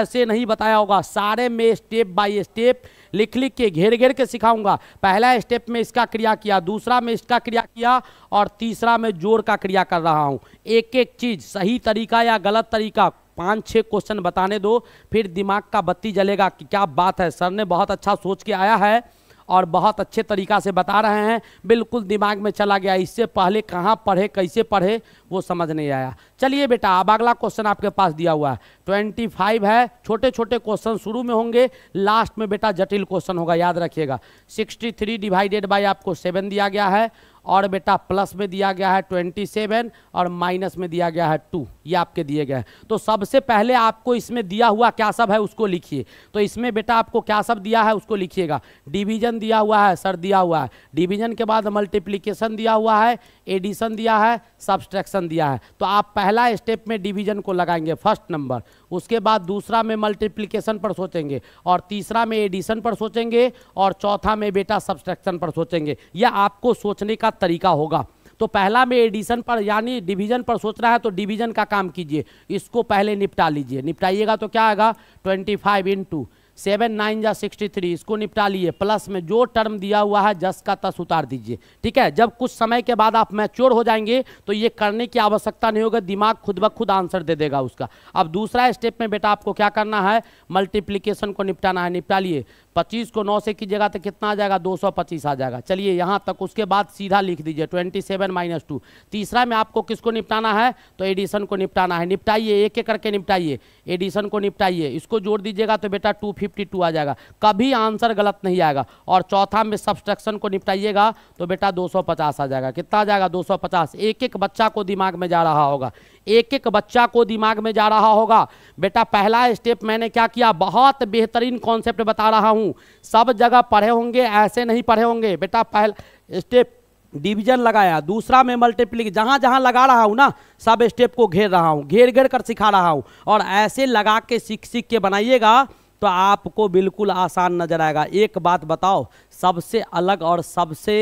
ऐसे नहीं बताया होगा सारे में स्टेप बाय स्टेप लिख लिख के घेर घेर के सिखाऊंगा पहला स्टेप में इसका क्रिया किया दूसरा में इसका क्रिया किया और तीसरा में जोर का क्रिया कर रहा हूँ एक एक चीज़ सही तरीका या गलत तरीका पाँच छः क्वेश्चन बताने दो फिर दिमाग का बत्ती जलेगा कि क्या बात है सर ने बहुत अच्छा सोच के आया है और बहुत अच्छे तरीक़ा से बता रहे हैं बिल्कुल दिमाग में चला गया इससे पहले कहाँ पढ़े कैसे पढ़े वो समझ नहीं आया चलिए बेटा अब अगला क्वेश्चन आपके पास दिया हुआ है ट्वेंटी फाइव है छोटे छोटे क्वेश्चन शुरू में होंगे लास्ट में बेटा जटिल क्वेश्चन होगा याद रखिएगा सिक्सटी थ्री डिवाइडेड बाई आपको सेवन दिया गया है और बेटा प्लस में दिया गया है ट्वेंटी सेवन और माइनस में दिया गया है टू ये आपके दिए गए हैं तो सबसे पहले आपको इसमें दिया हुआ क्या सब है उसको लिखिए तो इसमें बेटा आपको क्या सब दिया है उसको लिखिएगा डिवीजन दिया हुआ है सर दिया हुआ है डिवीजन के बाद मल्टीप्लीकेशन दिया हुआ है एडिशन दिया है सब्सट्रैक्शन दिया है तो आप पहला स्टेप में डिवीजन को लगाएंगे फर्स्ट नंबर उसके बाद दूसरा में मल्टीप्लिकेशन पर सोचेंगे और तीसरा में एडिशन पर सोचेंगे और चौथा में बेटा सब्सट्रैक्शन पर सोचेंगे यह आपको सोचने का तरीका होगा तो पहला में एडिशन पर यानी डिवीजन पर सोचना है तो डिवीजन का काम कीजिए इसको पहले निपटा लीजिए निपटाइएगा तो क्या आएगा twenty five in two seven nine या सिक्सटी थ्री इसको निपटा लिए प्लस में जो टर्म दिया हुआ है जस का तस उतार दीजिए ठीक है जब कुछ समय के बाद आप मैच्योर हो जाएंगे तो ये करने की आवश्यकता नहीं होगा दिमाग खुद ब खुद आंसर दे देगा उसका अब दूसरा स्टेप में बेटा आपको क्या करना है मल्टीप्लीकेशन को निपटाना है निपटा लिए पच्चीस को नौ से कीजिएगा तो कितना आ जाएगा दो सौ पच्चीस आ जाएगा चलिए यहाँ तक उसके बाद सीधा लिख दीजिए ट्वेंटी सेवन माइनस टू तीसरा में आपको किसको निपटाना है तो एडिशन को निपटाना है निपटाइए एक एक करके निपटाइए एडिशन को निपटाइए इसको जोड़ दीजिएगा तो बेटा टू फिफ्टी टू आ जाएगा कभी आंसर गलत नहीं आएगा और चौथा में सब्सट्रक्शन को निपटाइएगा तो बेटा दो सौ पचास आ जाएगा कितना आ जाएगा दो सौ पचास एक एक बच्चा को दिमाग में जा रहा होगा एक एक बच्चा को दिमाग में जा रहा होगा बेटा पहला स्टेप मैंने क्या किया बहुत बेहतरीन कॉन्सेप्ट बता रहा हूँ सब जगह पढ़े होंगे ऐसे नहीं पढ़े होंगे बेटा पहला स्टेप डिवीजन लगाया दूसरा में मल्टीप्लिक जहाँ जहाँ लगा रहा हूँ ना सब स्टेप को घेर रहा हूँ घेर घेर कर सिखा रहा हूँ और ऐसे लगा के सीख सीख के बनाइएगा तो आपको बिल्कुल आसान नजर आएगा एक बात बताओ सबसे अलग और सबसे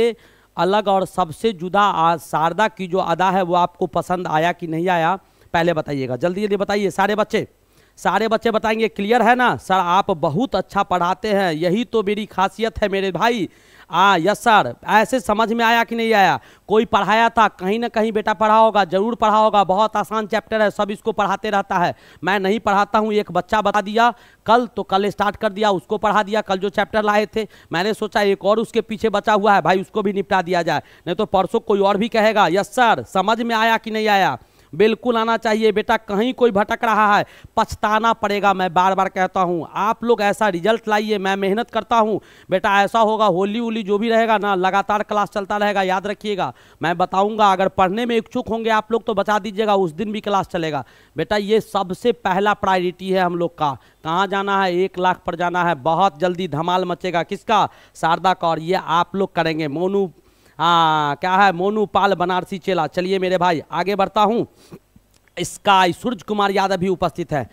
अलग और सबसे जुदा शारदा की जो अदा है वो आपको पसंद आया कि नहीं आया पहले बताइएगा जल्दी जल्दी बताइए सारे बच्चे सारे बच्चे बताएंगे क्लियर है ना सर आप बहुत अच्छा पढ़ाते हैं यही तो मेरी खासियत है मेरे भाई हाँ यस सर ऐसे समझ में आया कि नहीं आया कोई पढ़ाया था कहीं ना कहीं बेटा पढ़ा होगा जरूर पढ़ा होगा बहुत आसान चैप्टर है सब इसको पढ़ाते रहता है मैं नहीं पढ़ाता हूँ एक बच्चा बता दिया कल तो कल स्टार्ट कर दिया उसको पढ़ा दिया कल जो चैप्टर लाए थे मैंने सोचा एक और उसके पीछे बचा हुआ है भाई उसको भी निपटा दिया जाए नहीं तो परसों कोई और भी कहेगा यस सर समझ में आया कि नहीं आया बिल्कुल आना चाहिए बेटा कहीं कोई भटक रहा है पछताना पड़ेगा मैं बार बार कहता हूँ आप लोग ऐसा रिजल्ट लाइए मैं मेहनत करता हूँ बेटा ऐसा होगा होली उली जो भी रहेगा ना लगातार क्लास चलता रहेगा याद रखिएगा मैं बताऊँगा अगर पढ़ने में इच्छुक होंगे आप लोग तो बचा दीजिएगा उस दिन भी क्लास चलेगा बेटा ये सबसे पहला प्रायोरिटी है हम लोग का कहाँ जाना है एक लाख पर जाना है बहुत जल्दी धमाल मचेगा किसका शारदा कौर ये आप लोग करेंगे मोनू हाँ क्या है मोनू पाल बनारसी चेला चलिए मेरे भाई आगे बढ़ता हूँ इसका सूर्य कुमार यादव भी उपस्थित है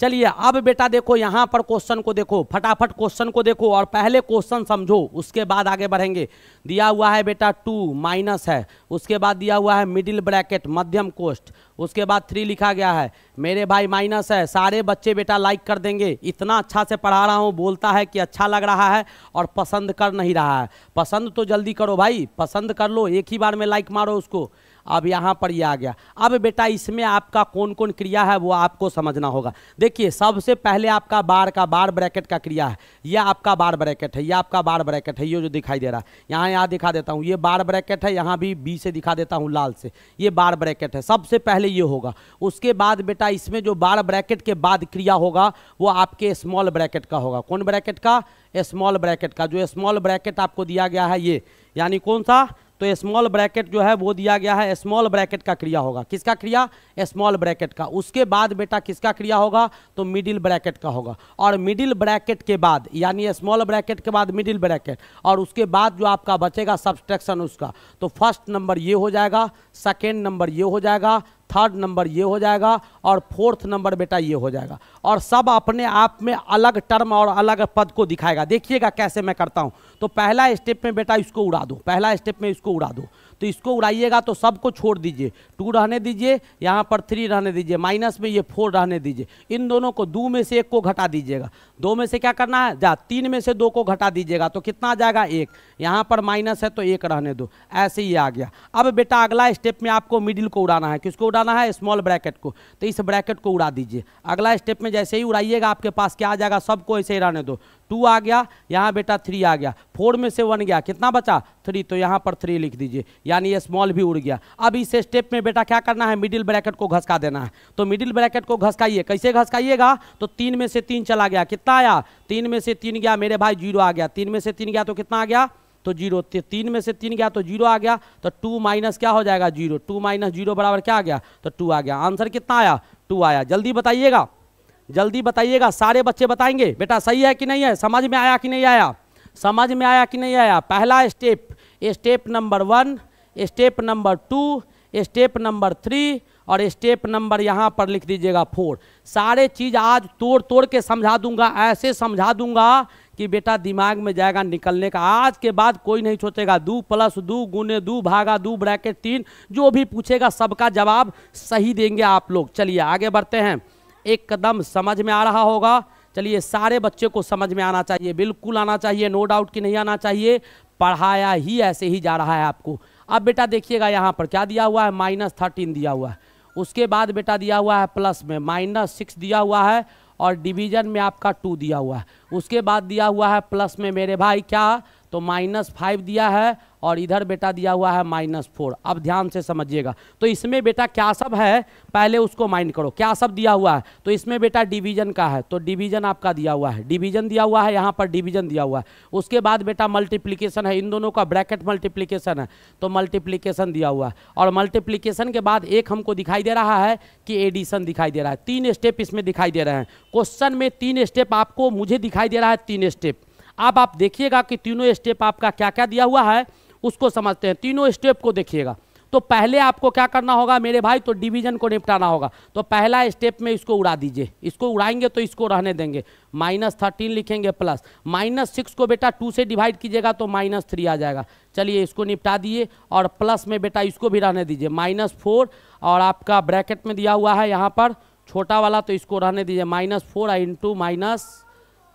चलिए अब बेटा देखो यहाँ पर क्वेश्चन को देखो फटाफट क्वेश्चन को देखो और पहले क्वेश्चन समझो उसके बाद आगे बढ़ेंगे दिया हुआ है बेटा टू माइनस है उसके बाद दिया हुआ है मिडिल ब्रैकेट मध्यम कोष्ट उसके बाद थ्री लिखा गया है मेरे भाई माइनस है सारे बच्चे बेटा लाइक कर देंगे इतना अच्छा से पढ़ा रहा हूँ बोलता है कि अच्छा लग रहा है और पसंद कर नहीं रहा है पसंद तो जल्दी करो भाई पसंद कर लो एक ही बार में लाइक मारो उसको अब यहाँ पर ये आ गया अब बेटा इसमें आपका कौन कौन क्रिया है वो आपको समझना होगा देखिए सबसे पहले आपका बार का बार ब्रैकेट का क्रिया है यह आपका बार ब्रैकेट है यह आपका बार ब्रैकेट है ये जो दिखाई दे रहा है यहाँ यहाँ दिखा देता हूँ ये बार ब्रैकेट है यहाँ भी बी से दिखा देता हूँ लाल से ये बार ब्रैकेट है सबसे पहले ये होगा उसके बाद बेटा इसमें जो बार ब्रैकेट के बाद क्रिया होगा वो आपके स्मॉल ब्रैकेट का होगा कौन ब्रैकेट का स्मॉल ब्रैकेट का जो स्मॉल ब्रैकेट आपको दिया गया है ये यानी कौन सा तो स्मॉल ब्रैकेट जो है वो दिया गया है स्मॉल ब्रैकेट का क्रिया होगा किसका क्रिया स्मॉल ब्रैकेट का उसके बाद बेटा किसका क्रिया होगा तो मिडिल ब्रैकेट का होगा और मिडिल ब्रैकेट के बाद यानी स्मॉल ब्रैकेट के बाद मिडिल ब्रैकेट और उसके बाद जो आपका बचेगा सब्सट्रैक्शन उसका तो फर्स्ट नंबर ये हो जाएगा सेकेंड नंबर ये हो जाएगा थर्ड नंबर ये हो जाएगा और फोर्थ नंबर बेटा ये हो जाएगा और सब अपने आप में अलग टर्म और अलग पद को दिखाएगा देखिएगा कैसे मैं करता हूँ तो पहला स्टेप में बेटा इसको उड़ा दो पहला स्टेप में इसको उड़ा दो तो इसको उड़ाइएगा तो सबको छोड़ दीजिए टू रहने दीजिए यहाँ पर थ्री रहने दीजिए माइनस में ये फोर रहने दीजिए इन दोनों को दो में से एक को घटा दीजिएगा दो में से क्या करना है जा तीन में से दो को घटा दीजिएगा तो कितना आ जाएगा एक यहाँ पर माइनस है तो एक रहने दो ऐसे ही आ गया अब बेटा अगला स्टेप में आपको मिडिल को उड़ाना है किसको उड़ाना है स्मॉल ब्रैकेट को तो इस ब्रैकेट को उड़ा दीजिए अगला स्टेप में जैसे ही उड़ाइएगा आपके पास क्या आ जाएगा सबको ऐसे ही रहने दो टू आ गया यहाँ बेटा थ्री आ गया फोर में से वन गया कितना बचा थ्री तो यहाँ पर थ्री लिख दीजिए यानी ये स्मॉल भी उड़ गया अब इस स्टेप में बेटा क्या करना है मिडिल ब्रैकेट को घसका देना है तो मिडिल ब्रैकेट को घसकाइए कैसे घसकाइएगा तो तीन में से तीन चला गया कितना आया तीन में से तीन गया मेरे भाई जीरो आ गया तीन में से तीन गया तो कितना आ गया तो जीरो तीन में से तीन गया तो जीरो आ गया तो टू माइनस क्या हो जाएगा जीरो टू माइनस जीरो बराबर क्या आ गया तो टू आ गया आंसर कितना आया टू आया जल्दी बताइएगा जल्दी बताइएगा सारे बच्चे बताएंगे बेटा सही है कि नहीं है समझ में आया कि नहीं आया समझ में आया कि नहीं आया पहला step step number one step number two step number three और स्टेप नंबर यहाँ पर लिख दीजिएगा फोर सारे चीज़ आज तोड़ तोड़ के समझा दूंगा ऐसे समझा दूंगा कि बेटा दिमाग में जाएगा निकलने का आज के बाद कोई नहीं सोचेगा दो प्लस दो गुने दो भागा दो ब्रैकेट तीन जो भी पूछेगा सबका जवाब सही देंगे आप लोग चलिए आगे बढ़ते हैं एक कदम समझ में आ रहा होगा चलिए सारे बच्चे को समझ में आना चाहिए बिल्कुल आना चाहिए नो डाउट कि नहीं आना चाहिए पढ़ाया ही ऐसे ही जा रहा है आपको अब बेटा देखिएगा यहाँ पर क्या दिया हुआ है माइनस थर्टीन दिया हुआ है उसके बाद बेटा दिया हुआ है प्लस में माइनस सिक्स दिया हुआ है और डिवीजन में आपका टू दिया हुआ है उसके बाद दिया हुआ है प्लस में मेरे भाई क्या तो माइनस फाइव दिया है और इधर बेटा दिया हुआ है माइनस फोर अब ध्यान से समझिएगा तो इसमें बेटा क्या सब है पहले उसको माइंड करो क्या सब दिया हुआ है तो इसमें बेटा डिवीजन का है तो डिवीजन आपका दिया हुआ है डिवीजन दिया हुआ है यहाँ पर डिवीजन दिया हुआ है उसके बाद बेटा मल्टीप्लीकेशन है इन दोनों का ब्रैकेट मल्टीप्लीकेशन है तो मल्टीप्लीकेशन दिया हुआ है और मल्टीप्लीकेशन के बाद एक हमको दिखाई दे रहा है कि एडिशन दिखाई दे रहा है तीन स्टेप इसमें दिखाई दे रहे हैं क्वेश्चन में तीन स्टेप आपको मुझे दिखाई दे रहा है तीन स्टेप अब आप देखिएगा कि तीनों स्टेप आपका क्या क्या दिया हुआ है उसको समझते हैं तीनों स्टेप को देखिएगा तो पहले आपको क्या करना होगा मेरे भाई तो डिवीजन को निपटाना होगा तो पहला स्टेप में इसको उड़ा दीजिए इसको उड़ाएंगे तो इसको रहने देंगे माइनस थर्टीन लिखेंगे प्लस माइनस सिक्स को बेटा टू से डिवाइड कीजिएगा तो माइनस थ्री आ जाएगा चलिए इसको निपटा दिए और प्लस में बेटा इसको भी रहने दीजिए माइनस फोर और आपका ब्रैकेट में दिया हुआ है यहाँ पर छोटा वाला तो इसको रहने दीजिए minus four into minus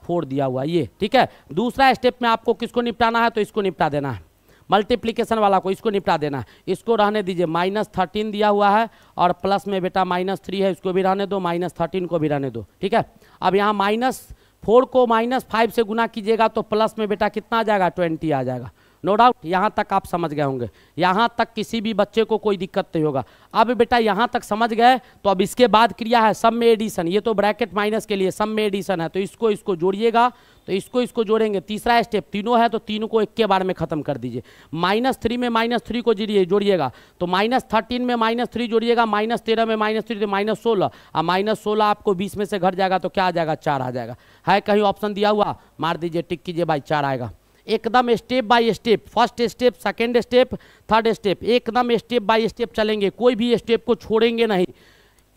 four दिया हुआ ये ठीक है दूसरा स्टेप में आपको किसको निपटाना है तो इसको निपटा देना है मल्टीप्लीकेशन वाला को इसको निपटा देना इसको रहने दीजिए माइनस थर्टीन दिया हुआ है और प्लस में बेटा माइनस थ्री है इसको भी रहने दो माइनस थर्टीन को भी रहने दो ठीक है अब यहाँ माइनस फोर को माइनस फाइव से गुना कीजिएगा तो प्लस में बेटा कितना आ जाएगा ट्वेंटी आ जाएगा नो डाउट यहाँ तक आप समझ गए होंगे यहाँ तक किसी भी बच्चे को कोई दिक्कत नहीं होगा अब बेटा यहाँ तक समझ गए तो अब इसके बाद क्रिया है सम में एडिशन ये तो ब्रैकेट माइनस के लिए सम में एडिशन है तो इसको इसको जोड़िएगा तो इसको इसको जोड़ेंगे तीसरा स्टेप तीनों है तो तीनों को एक के बार में ख़त्म कर दीजिए माइनस थ्री में माइनस थ्री को जोड़िए जोड़िएगा तो माइनस थर्टीन में माइनस थ्री जोड़िएगा माइनस तेरह में माइनस थ्री तो माइनस सोलह और माइनस सोलह आपको बीस में से घट जाएगा तो क्या आ जाएगा चार आ जाएगा है कहीं ऑप्शन दिया हुआ मार दीजिए टिक कीजिए भाई चार आएगा एकदम step by step first step second step third step एकदम स्टेप बाय स्टेप चलेंगे कोई भी स्टेप को छोड़ेंगे नहीं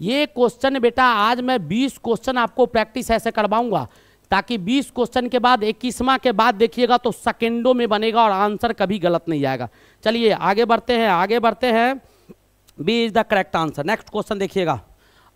ये क्वेश्चन बेटा आज मैं 20 क्वेश्चन आपको प्रैक्टिस ऐसे करवाऊंगा ताकि 20 क्वेश्चन के बाद इक्कीसवा के बाद देखिएगा तो सेकेंडों में बनेगा और आंसर कभी गलत नहीं आएगा चलिए आगे बढ़ते हैं आगे बढ़ते हैं B is the correct answer next question देखिएगा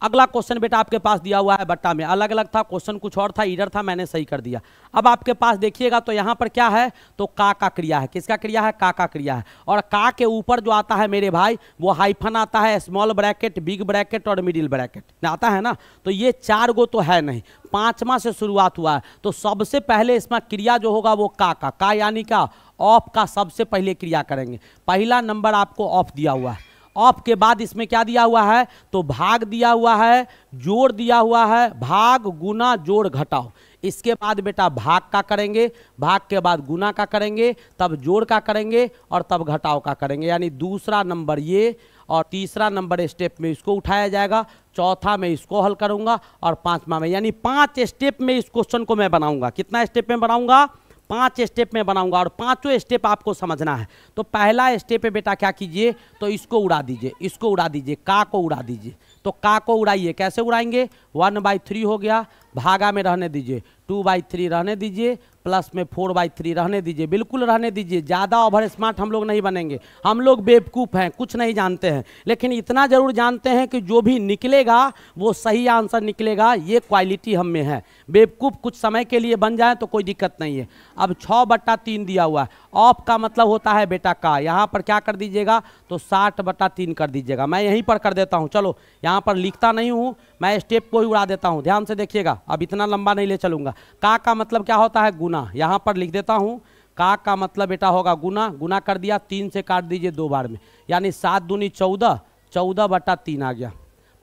अगला क्वेश्चन बेटा आपके पास दिया हुआ है बट्टा में अलग अलग था क्वेश्चन कुछ और था इधर था मैंने सही कर दिया अब आपके पास देखिएगा तो यहाँ पर क्या है तो का का क्रिया है किसका क्रिया है का का क्रिया है और का के ऊपर जो आता है मेरे भाई वो हाइफन आता है स्मॉल ब्रैकेट बिग ब्रैकेट और मिडिल ब्रैकेट आता है ना तो ये चार गो तो है नहीं पाँचवा से शुरुआत हुआ है तो सबसे पहले इसमें क्रिया जो होगा वो का का का यानी का ऑफ का सबसे पहले क्रिया करेंगे पहला नंबर आपको ऑफ दिया हुआ है ऑफ के बाद इसमें क्या दिया हुआ है तो भाग दिया हुआ है जोड़ दिया हुआ है भाग गुना जोड़ घटाओ इसके बाद बेटा भाग का करेंगे भाग के बाद गुना का करेंगे तब जोड़ का करेंगे और तब घटाओ का करेंगे यानी दूसरा नंबर ये और तीसरा नंबर स्टेप में इसको उठाया जाएगा चौथा में इसको हल करूंगा और पांचवा में यानी पांच स्टेप में इस क्वेश्चन को मैं बनाऊंगा कितना स्टेप में बनाऊंगा पांच स्टेप में बनाऊंगा और पांचों स्टेप आपको समझना है तो पहला स्टेप है बेटा क्या कीजिए तो इसको उड़ा दीजिए इसको उड़ा दीजिए का को उड़ा दीजिए तो का को उड़ाइए कैसे उड़ाएंगे वन बाई थ्री हो गया भागा में रहने दीजिए टू बाई थ्री रहने दीजिए प्लस में फोर बाई थ्री रहने दीजिए बिल्कुल रहने दीजिए ज़्यादा ओवर स्मार्ट हम लोग नहीं बनेंगे हम लोग बेवकूफ़ हैं कुछ नहीं जानते हैं लेकिन इतना ज़रूर जानते हैं कि जो भी निकलेगा वो सही आंसर निकलेगा ये क्वालिटी हम में है बेवकूफ़ कुछ समय के लिए बन जाए तो कोई दिक्कत नहीं है अब छः बट्टा तीन दिया हुआ है ऑफ का मतलब होता है बेटा का यहाँ पर क्या कर दीजिएगा तो साठ बट्टा तीन कर दीजिएगा मैं यहीं पर कर देता हूँ चलो यहाँ पर लिखता नहीं हूँ मैं स्टेप को ही उड़ा देता हूँ ध्यान से देखिएगा अब इतना लंबा नहीं ले चलूँगा का का मतलब क्या होता है गुना यहाँ पर लिख देता हूँ का का मतलब बेटा होगा गुना गुना कर दिया तीन से काट दीजिए दो बार में यानी सात दूनी चौदह चौदह बटा तीन आ गया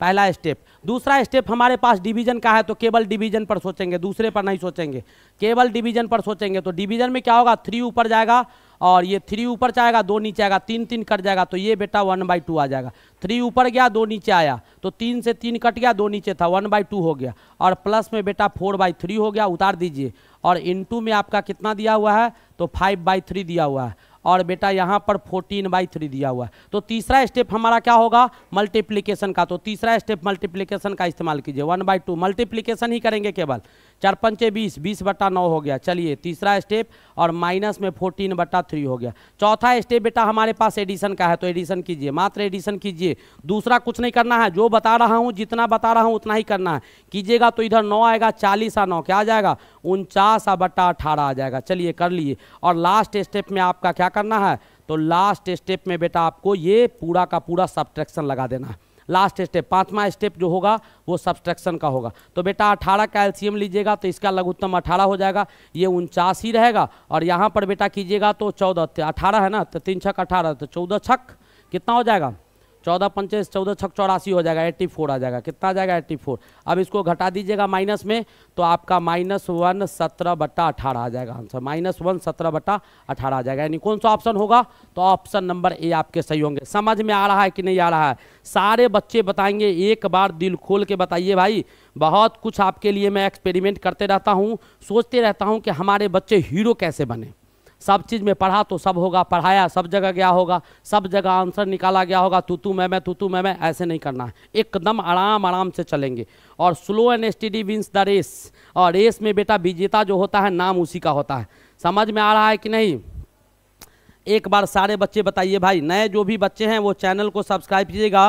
पहला स्टेप दूसरा स्टेप हमारे पास डिवीजन का है तो केवल डिवीजन पर सोचेंगे दूसरे पर नहीं सोचेंगे केवल डिवीजन पर सोचेंगे तो डिवीजन में क्या होगा थ्री ऊपर जाएगा और ये थ्री ऊपर जाएगा दो नीचे आएगा तीन तीन कट जाएगा तो ये बेटा वन बाई टू आ जाएगा थ्री ऊपर गया दो नीचे आया तो तीन से तीन कट गया दो नीचे था वन बाई टू हो गया और प्लस में बेटा फोर बाई थ्री हो गया उतार दीजिए और इनटू में आपका कितना दिया हुआ है तो फाइव बाई थ्री दिया हुआ है और बेटा यहाँ पर फोर्टीन बाई थ्री दिया हुआ है तो तीसरा स्टेप हमारा क्या होगा मल्टीप्लीकेशन का तो तीसरा स्टेप मल्टीप्लीकेशन का इस्तेमाल कीजिए वन बाई टू मल्टीप्लीकेशन ही करेंगे केवल चार पंचे बीस बीस बट्टा नौ हो गया चलिए तीसरा स्टेप और माइनस में फोर्टीन बट्टा थ्री हो गया चौथा स्टेप बेटा हमारे पास एडिशन का है तो एडिशन कीजिए मात्र एडिशन कीजिए दूसरा कुछ नहीं करना है जो बता रहा हूँ जितना बता रहा हूँ उतना ही करना है कीजिएगा तो इधर नौ आएगा चालीस आ नौ क्या आ जाएगा उनचास आ बट्टा अठारह आ जाएगा चलिए कर लिए और लास्ट स्टेप में आपका क्या करना है तो लास्ट स्टेप में बेटा आपको ये पूरा का पूरा सब्ट्रैक्शन लगा देना है लास्ट स्टेप पाँचवा स्टेप जो होगा वो सब्सट्रैक्शन का होगा तो बेटा अठारह का एल्सियम लीजिएगा तो इसका लघुत्तम अठारह हो जाएगा ये उनचास ही रहेगा और यहाँ पर बेटा कीजिएगा तो चौदह अठारह है ना तो तीन छक अठारह तो चौदह छक कितना हो जाएगा चौदह पंचेस चौदह छक चौरासी हो जाएगा एट्टी फोर आ जाएगा कितना आ जाएगा एट्टी फोर अब इसको घटा दीजिएगा माइनस में तो आपका माइनस वन सत्रह बट्टा अठारह आ जाएगा आंसर माइनस वन सत्रह बट्टा अठारह आ जाएगा यानी कौन सा ऑप्शन होगा तो ऑप्शन नंबर ए आपके सही होंगे समझ में आ रहा है कि नहीं आ रहा है सारे बच्चे बताएंगे एक बार दिल खोल के बताइए भाई बहुत कुछ आपके लिए मैं एक्सपेरिमेंट करते रहता हूँ सोचते रहता हूँ कि हमारे बच्चे हीरो कैसे बने सब चीज़ में पढ़ा तो सब होगा पढ़ाया सब जगह गया होगा सब जगह आंसर निकाला गया होगा तू तू मैं मैं तू तू मैं मैं ऐसे नहीं करना है एकदम आराम आराम से चलेंगे और slow and study wins the race और रेस में बेटा विजेता जो होता है नाम उसी का होता है समझ में आ रहा है कि नहीं एक बार सारे बच्चे बताइए भाई नए जो भी बच्चे हैं वो चैनल को सब्सक्राइब कीजिएगा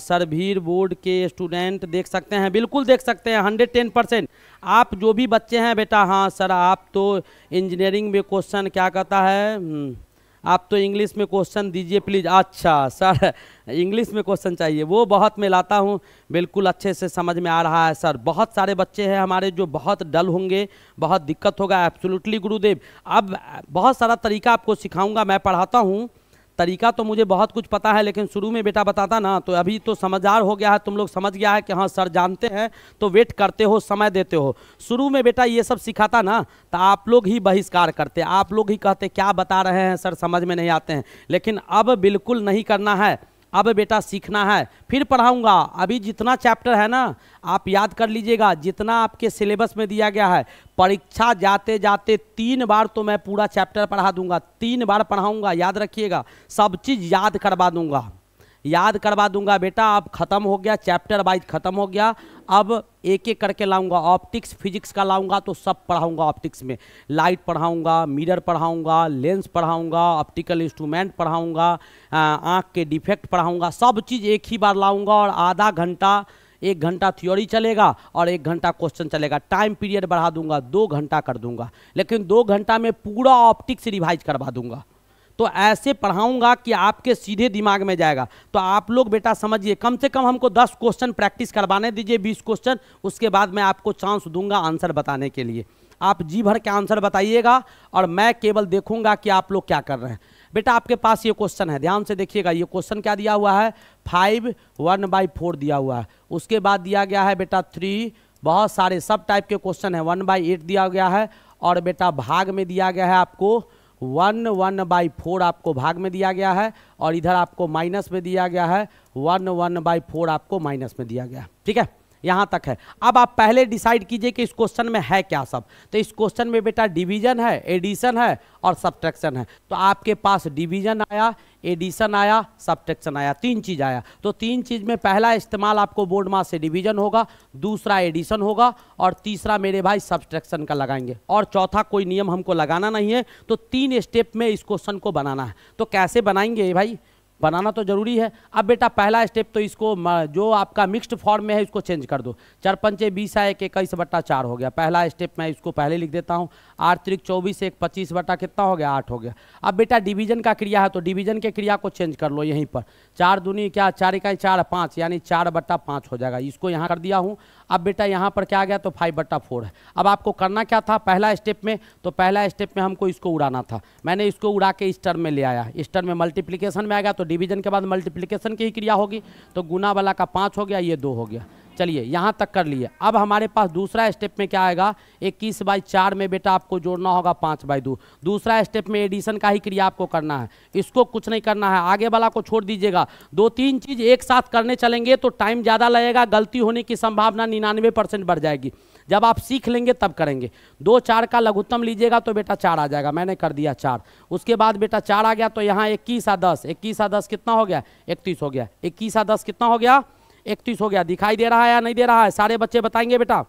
सरभीर बोर्ड के स्टूडेंट देख सकते हैं बिल्कुल देख सकते हैं हंड्रेड टेन परसेंट आप जो भी बच्चे हैं बेटा हाँ सर आप तो इंजीनियरिंग में क्वेश्चन क्या कहता है हम्म, आप तो इंग्लिश में क्वेश्चन दीजिए प्लीज़ अच्छा सर इंग्लिश में क्वेश्चन चाहिए वो बहुत मैं लाता हूँ बिल्कुल अच्छे से समझ में आ रहा है सर बहुत सारे बच्चे हैं हमारे जो बहुत डल होंगे बहुत दिक्कत होगा एब्सोल्युटली गुरुदेव अब बहुत सारा तरीका आपको सिखाऊंगा मैं पढ़ाता हूँ तरीका तो मुझे बहुत कुछ पता है लेकिन शुरू में बेटा बताता ना तो अभी तो समझदार हो गया है तुम लोग समझ गया है कि हाँ सर जानते हैं तो वेट करते हो समय देते हो शुरू में बेटा ये सब सिखाता ना तो आप लोग ही बहिष्कार करते आप लोग ही कहते क्या बता रहे हैं सर समझ में नहीं आते हैं लेकिन अब बिल्कुल नहीं करना है अब बेटा सीखना है फिर पढ़ाऊँगा अभी जितना चैप्टर है ना आप याद कर लीजिएगा जितना आपके सिलेबस में दिया गया है परीक्षा जाते जाते तीन बार तो मैं पूरा चैप्टर पढ़ा दूंगा तीन बार पढ़ाऊँगा याद रखिएगा सब चीज़ याद करवा दूंगा याद करवा दूंगा बेटा अब ख़त्म हो गया चैप्टर वाइज ख़त्म हो गया अब एक एक करके लाऊंगा ऑप्टिक्स फिजिक्स का लाऊंगा तो सब पढ़ाऊंगा ऑप्टिक्स में लाइट पढ़ाऊंगा मिरर पढ़ाऊंगा लेंस पढ़ाऊंगा ऑप्टिकल इंस्ट्रूमेंट पढ़ाऊंगा आँख के डिफेक्ट पढ़ाऊंगा सब चीज़ एक ही बार लाऊंगा और आधा घंटा एक घंटा थ्योरी चलेगा और एक घंटा क्वेश्चन चलेगा टाइम पीरियड बढ़ा दूंगा दो घंटा कर दूंगा लेकिन दो घंटा में पूरा ऑप्टिक्स रिवाइज करवा दूंगा तो ऐसे पढ़ाऊंगा कि आपके सीधे दिमाग में जाएगा तो आप लोग बेटा समझिए कम से कम हमको दस क्वेश्चन प्रैक्टिस करवाने दीजिए बीस क्वेश्चन उसके बाद मैं आपको चांस दूंगा आंसर बताने के लिए आप जी भर के आंसर बताइएगा और मैं केवल देखूंगा कि आप लोग क्या कर रहे हैं बेटा आपके पास ये क्वेश्चन है ध्यान से देखिएगा ये क्वेश्चन क्या दिया हुआ है फाइव वन बाई फोर दिया हुआ है उसके बाद दिया गया है बेटा थ्री बहुत सारे सब टाइप के क्वेश्चन है वन बाई एट दिया गया है और बेटा भाग में दिया गया है आपको वन वन बाई फोर आपको भाग में दिया गया है और इधर आपको माइनस में दिया गया है वन वन बाई फोर आपको माइनस में दिया गया है ठीक है यहाँ तक है अब आप पहले डिसाइड कीजिए कि इस क्वेश्चन में है क्या सब तो इस क्वेश्चन में बेटा डिवीजन है एडिशन है और सब्ट्रैक्शन है तो आपके पास डिवीजन आया एडिशन आया सब्ट्रैक्शन आया तीन चीज़ आया तो तीन चीज़ में पहला इस्तेमाल आपको बोर्ड मास से डिवीजन होगा दूसरा एडिशन होगा और तीसरा मेरे भाई सब्ट्रैक्शन का लगाएंगे और चौथा कोई नियम हमको लगाना नहीं है तो तीन स्टेप में इस क्वेश्चन को बनाना है तो कैसे बनाएंगे भाई बनाना तो जरूरी है अब बेटा पहला स्टेप तो इसको जो आपका मिक्स्ड फॉर्म में है इसको चेंज कर दो चार पंचे बीस आए एक इक्कीस बट्टा चार हो गया पहला स्टेप मैं इसको पहले लिख देता हूँ आठ त्रिक चौबीस एक पच्चीस बटा कितना हो गया आठ हो गया अब बेटा डिवीजन का क्रिया है तो डिवीजन के क्रिया को चेंज कर लो यहीं पर चार दूनी क्या चार इकाई चार पाँच यानी चार बट्टा पाँच हो जाएगा इसको यहाँ कर दिया हूँ अब बेटा यहाँ पर क्या आ गया तो फाइव बट्टा फोर है अब आपको करना क्या था पहला स्टेप में तो पहला स्टेप में हमको इसको उड़ाना था मैंने इसको उड़ा के इस टर्म में ले आया इस टर्म में मल्टीप्लीकेशन में आ गया तो डिवीजन के बाद मल्टीप्लीकेशन की ही क्रिया होगी तो गुना वाला का पाँच हो गया ये दो हो गया चलिए यहाँ तक कर लिए अब हमारे पास दूसरा स्टेप में क्या आएगा इक्कीस बाई चार में बेटा आपको जोड़ना होगा पाँच बाई दो दूसरा स्टेप में एडिशन का ही क्रिया आपको करना है इसको कुछ नहीं करना है आगे वाला को छोड़ दीजिएगा दो तीन चीज़ एक साथ करने चलेंगे तो टाइम ज़्यादा लगेगा गलती होने की संभावना निन्यानवे परसेंट बढ़ जाएगी जब आप सीख लेंगे तब करेंगे दो चार का लघुत्तम लीजिएगा तो बेटा चार आ जाएगा मैंने कर दिया चार उसके बाद बेटा चार आ गया तो यहाँ इक्कीस आ दस इक्कीस आ दस कितना हो गया इकतीस हो गया इक्कीस आ दस कितना हो गया इकतीस हो गया दिखाई दे रहा है या नहीं दे रहा है सारे बच्चे बताएंगे बेटा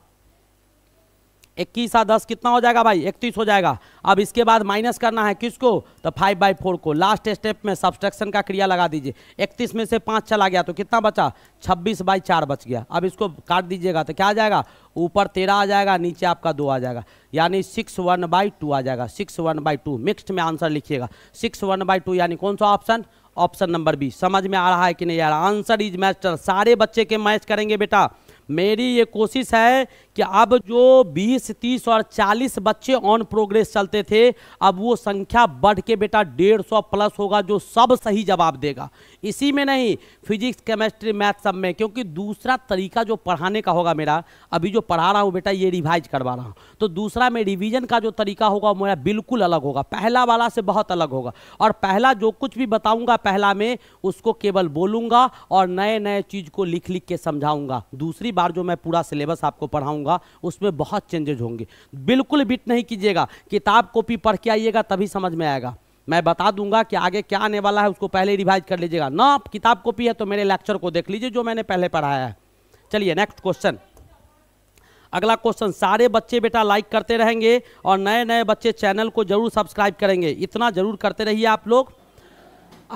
इक्कीस आ दस कितना हो जाएगा भाई इकतीस हो जाएगा अब इसके बाद माइनस करना है किसको तो फाइव बाई फोर को लास्ट स्टेप में सब्सट्रक्शन का क्रिया लगा दीजिए इकतीस में से पाँच चला गया तो कितना बचा छब्बीस बाई चार बच गया अब इसको काट दीजिएगा तो क्या आ जाएगा ऊपर तेरह आ जाएगा नीचे आपका दो आ जाएगा यानी सिक्स वन बाई टू आ जाएगा six one by two mixed में आंसर लिखिएगा सिक्स वन बाई टू यानी कौन सा ऑप्शन ऑप्शन नंबर बी समझ में आ रहा है कि नहीं यार आंसर इज मैस्टर सारे बच्चे के मैच करेंगे बेटा मेरी ये कोशिश है कि अब जो 20, 30 और 40 बच्चे ऑन प्रोग्रेस चलते थे अब वो संख्या बढ़ के बेटा 150 प्लस होगा जो सब सही जवाब देगा इसी में नहीं फिजिक्स केमिस्ट्री मैथ सब में क्योंकि दूसरा तरीका जो पढ़ाने का होगा मेरा अभी जो पढ़ा रहा हूँ बेटा ये रिवाइज करवा रहा हूँ तो दूसरा में रिविजन का जो तरीका होगा मेरा बिल्कुल अलग होगा पहला वाला से बहुत अलग होगा और पहला जो कुछ भी बताऊँगा पहला में उसको केवल बोलूँगा और नए नए चीज़ को लिख लिख के समझाऊँगा दूसरी बार जो मैं पूरा सिलेबस आपको पढ़ाऊंगा उसमें बहुत चेंजेज होंगे बिल्कुल बिट नहीं कीजिएगा किताब कॉपी पढ़ के आइएगा तभी समझ में आएगा मैं बता दूंगा कि आगे क्या आने वाला है उसको पहले रिवाइज कर लीजिएगा ना किताब कॉपी है तो मेरे लेक्चर को देख लीजिए जो मैंने पहले पढ़ाया है चलिए नेक्स्ट क्वेश्चन अगला क्वेश्चन सारे बच्चे बेटा लाइक करते रहेंगे और नए नए बच्चे चैनल को जरूर सब्सक्राइब करेंगे इतना जरूर करते रहिए आप लोग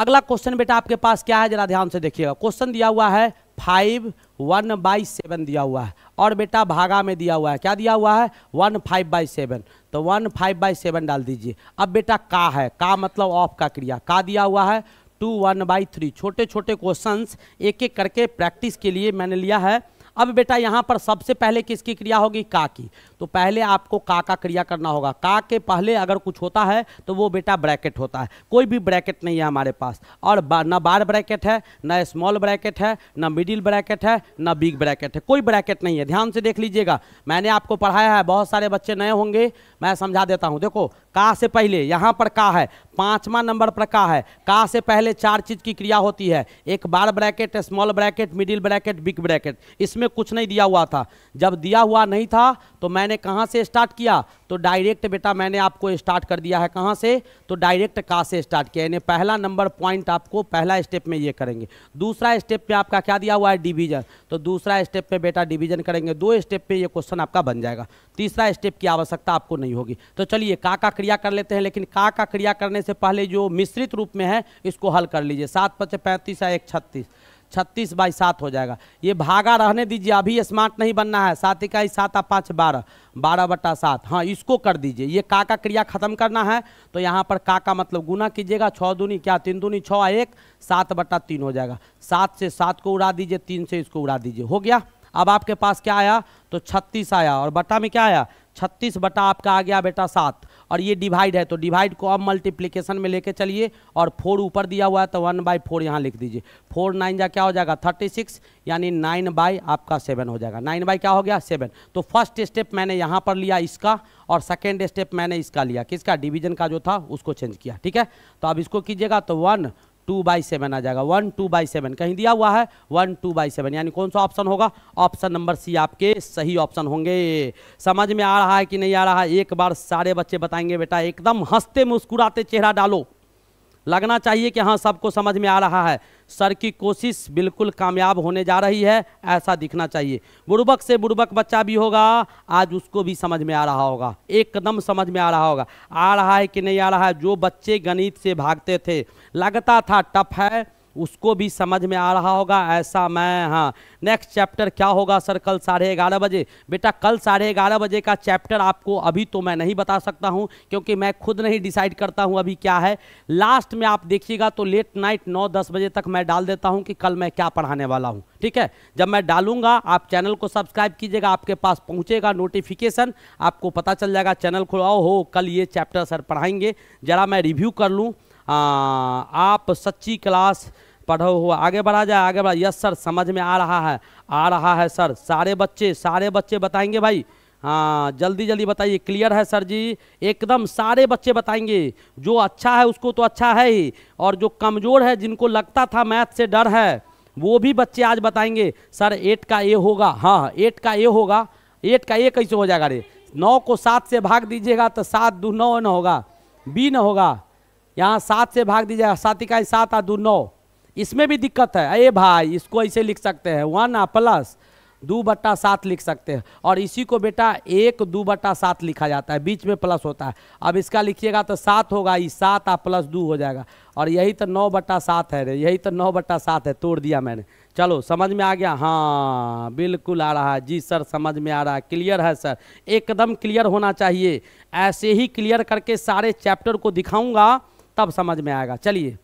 अगला क्वेश्चन बेटा आपके पास क्या है जरा ध्यान से देखिएगा क्वेश्चन दिया हुआ है फाइव वन बाई सेवन दिया हुआ है और बेटा भागा में दिया हुआ है क्या दिया हुआ है वन फाइव बाई सेवन तो वन फाइव बाई सेवन डाल दीजिए अब बेटा का है का मतलब ऑफ का क्रिया का दिया हुआ है टू वन बाई थ्री छोटे छोटे क्वेश्चंस एक एक करके प्रैक्टिस के लिए मैंने लिया है अब बेटा यहाँ पर सबसे पहले किसकी क्रिया होगी का की तो पहले आपको का का क्रिया करना होगा का के पहले अगर कुछ होता है तो वो बेटा ब्रैकेट होता है कोई भी ब्रैकेट नहीं है हमारे पास और बा, ना बार ब्रैकेट है ना स्मॉल ब्रैकेट है ना मिडिल ब्रैकेट है ना बिग ब्रैकेट है कोई ब्रैकेट नहीं है ध्यान से देख लीजिएगा मैंने आपको पढ़ाया है बहुत सारे बच्चे नए होंगे मैं समझा देता हूँ देखो का से पहले यहाँ पर का है पाँचवा नंबर पर का है का से पहले चार चीज़ की क्रिया होती है एक bar bracket small bracket middle bracket big bracket इसमें में कुछ नहीं दिया हुआ था जब दिया हुआ नहीं था तो मैंने कहाँ से स्टार्ट किया तो डायरेक्ट बेटा मैंने आपको स्टार्ट कर दिया है कहाँ से तो डायरेक्ट कहाँ से स्टार्ट किया यानी पहला नंबर पॉइंट आपको पहला स्टेप में ये करेंगे दूसरा स्टेप पे आपका क्या दिया हुआ है डिवीजन तो दूसरा स्टेप पे बेटा डिवीजन करेंगे दो स्टेप पे ये क्वेश्चन आपका बन जाएगा तीसरा स्टेप की आवश्यकता आपको नहीं होगी तो चलिए का का क्रिया कर लेते हैं लेकिन का का क्रिया करने से पहले जो मिश्रित रूप में है इसको हल कर लीजिए सात पच्चीस पैंतीस या एक छत्तीस छत्तीस बाई सात हो जाएगा ये भागा रहने दीजिए अभी स्मार्ट नहीं बनना है सात इकाई सात आ पाँच बारह बारह बटा सात हाँ इसको कर दीजिए ये का का क्रिया खत्म करना है तो यहाँ पर का का मतलब गुना कीजिएगा छः दूनी क्या तीन दूनी छः एक सात बटा तीन हो जाएगा सात से सात को उड़ा दीजिए तीन से इसको उड़ा दीजिए हो गया अब आपके पास क्या आया तो छत्तीस आया और बटा में क्या आया छत्तीस बटा आपका आ गया बेटा सात और ये डिवाइड है तो डिवाइड को अब मल्टीप्लीकेशन में लेके चलिए और फोर ऊपर दिया हुआ है तो वन बाई फोर यहाँ लिख दीजिए फोर नाइन जा क्या हो जाएगा थर्टी सिक्स यानी नाइन बाई आपका सेवन हो जाएगा नाइन बाई क्या हो गया सेवन तो फर्स्ट स्टेप मैंने यहाँ पर लिया इसका और सेकेंड स्टेप मैंने इसका लिया किसका डिवीजन का जो था उसको चेंज किया ठीक है तो अब इसको कीजिएगा तो वन टू बाई सेवन आ जाएगा वन टू बाई सेवन कहीं दिया हुआ है वन टू बाई सेवन यानी कौन सा ऑप्शन होगा ऑप्शन नंबर सी आपके सही ऑप्शन होंगे समझ में आ रहा है कि नहीं आ रहा है एक बार सारे बच्चे बताएंगे बेटा एकदम हंसते मुस्कुराते चेहरा डालो लगना चाहिए कि हाँ सबको समझ में आ रहा है सर की कोशिश बिल्कुल कामयाब होने जा रही है ऐसा दिखना चाहिए बुड़बक से बुड़बक बच्चा भी होगा आज उसको भी समझ में आ रहा होगा एकदम समझ में आ रहा होगा आ रहा है कि नहीं आ रहा है जो बच्चे गणित से भागते थे लगता था टफ है उसको भी समझ में आ रहा होगा ऐसा मैं हाँ नेक्स्ट चैप्टर क्या होगा सर कल साढ़े ग्यारह बजे बेटा कल साढ़े ग्यारह बजे का चैप्टर आपको अभी तो मैं नहीं बता सकता हूँ क्योंकि मैं खुद नहीं डिसाइड करता हूँ अभी क्या है लास्ट में आप देखिएगा तो लेट नाइट नौ दस बजे तक मैं डाल देता हूँ कि कल मैं क्या पढ़ाने वाला हूँ ठीक है जब मैं डालूंगा आप चैनल को सब्सक्राइब कीजिएगा आपके पास पहुँचेगा नोटिफिकेशन आपको पता चल जाएगा चैनल खुलाओ हो कल ये चैप्टर सर पढ़ाएंगे ज़रा मैं रिव्यू कर लूँ आप सच्ची क्लास पढ़ो हुआ आगे बढ़ा जाए आगे बढ़ा यस सर समझ में आ रहा है आ रहा है सर सारे बच्चे सारे बच्चे बताएंगे भाई हाँ जल्दी जल्दी बताइए क्लियर है सर जी एकदम सारे बच्चे बताएंगे जो अच्छा है उसको तो अच्छा है ही और जो कमज़ोर है जिनको लगता था मैथ से डर है वो भी बच्चे आज बताएंगे सर एट का ए होगा हाँ एट का ए होगा एट का ए कैसे हो जाएगा रे नौ को सात से भाग दीजिएगा तो सात दो नौ न होगा बी न होगा यहाँ सात से भाग दीजिएगा सात इकाई सात आ दो नौ इसमें भी दिक्कत है अरे भाई इसको ऐसे लिख सकते हैं वन आ प्लस दो बट्टा सात लिख सकते हैं और इसी को बेटा एक दो बट्टा सात लिखा जाता है बीच में प्लस होता है अब इसका लिखिएगा तो सात होगा ये सात आ प्लस दो हो जाएगा और यही तो नौ बट्टा सात है रे यही तो नौ बट्टा सात है तोड़ दिया मैंने चलो समझ में आ गया हाँ बिल्कुल आ रहा है जी सर समझ में आ रहा है क्लियर है सर एकदम क्लियर होना चाहिए ऐसे ही क्लियर करके सारे चैप्टर को दिखाऊँगा तब समझ में आएगा चलिए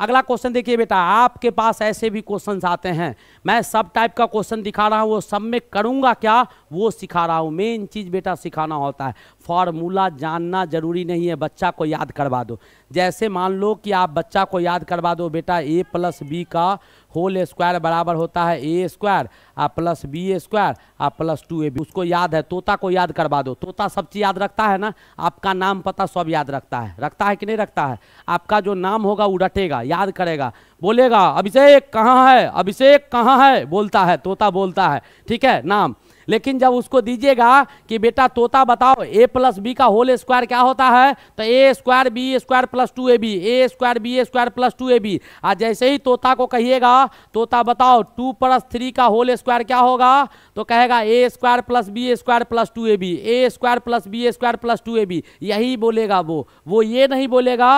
अगला क्वेश्चन देखिए बेटा आपके पास ऐसे भी क्वेश्चन आते हैं मैं सब टाइप का क्वेश्चन दिखा रहा हूँ वो सब में करूँगा क्या वो सिखा रहा हूँ मेन चीज़ बेटा सिखाना होता है फार्मूला जानना जरूरी नहीं है बच्चा को याद करवा दो जैसे मान लो कि आप बच्चा को याद करवा दो बेटा ए प्लस बी का होल स्क्वायर बराबर होता है ए स्क्वायर आ प्लस बी स्क्वायर आ प्लस टू ए बी उसको याद है तोता को याद करवा दो तोता सब चीज़ याद रखता है ना आपका नाम पता सब याद रखता है रखता है कि नहीं रखता है आपका जो नाम होगा वो रटेगा याद करेगा बोलेगा अभिषेक कहाँ है अभिषेक कहाँ है बोलता है तोता बोलता है ठीक है नाम लेकिन जब उसको दीजिएगा कि बेटा तोता बताओ ए प्लस बी का होल स्क्वायर क्या होता है तो A square B square plus two A B A square B square plus two A B आ जैसे ही तोता को कहिएगा तोता बताओ टू प्लस थ्री का होल स्क्वायर क्या होगा तो कहेगा A square plus B square plus two A B A square plus B square plus two A B यही बोलेगा वो वो ये नहीं बोलेगा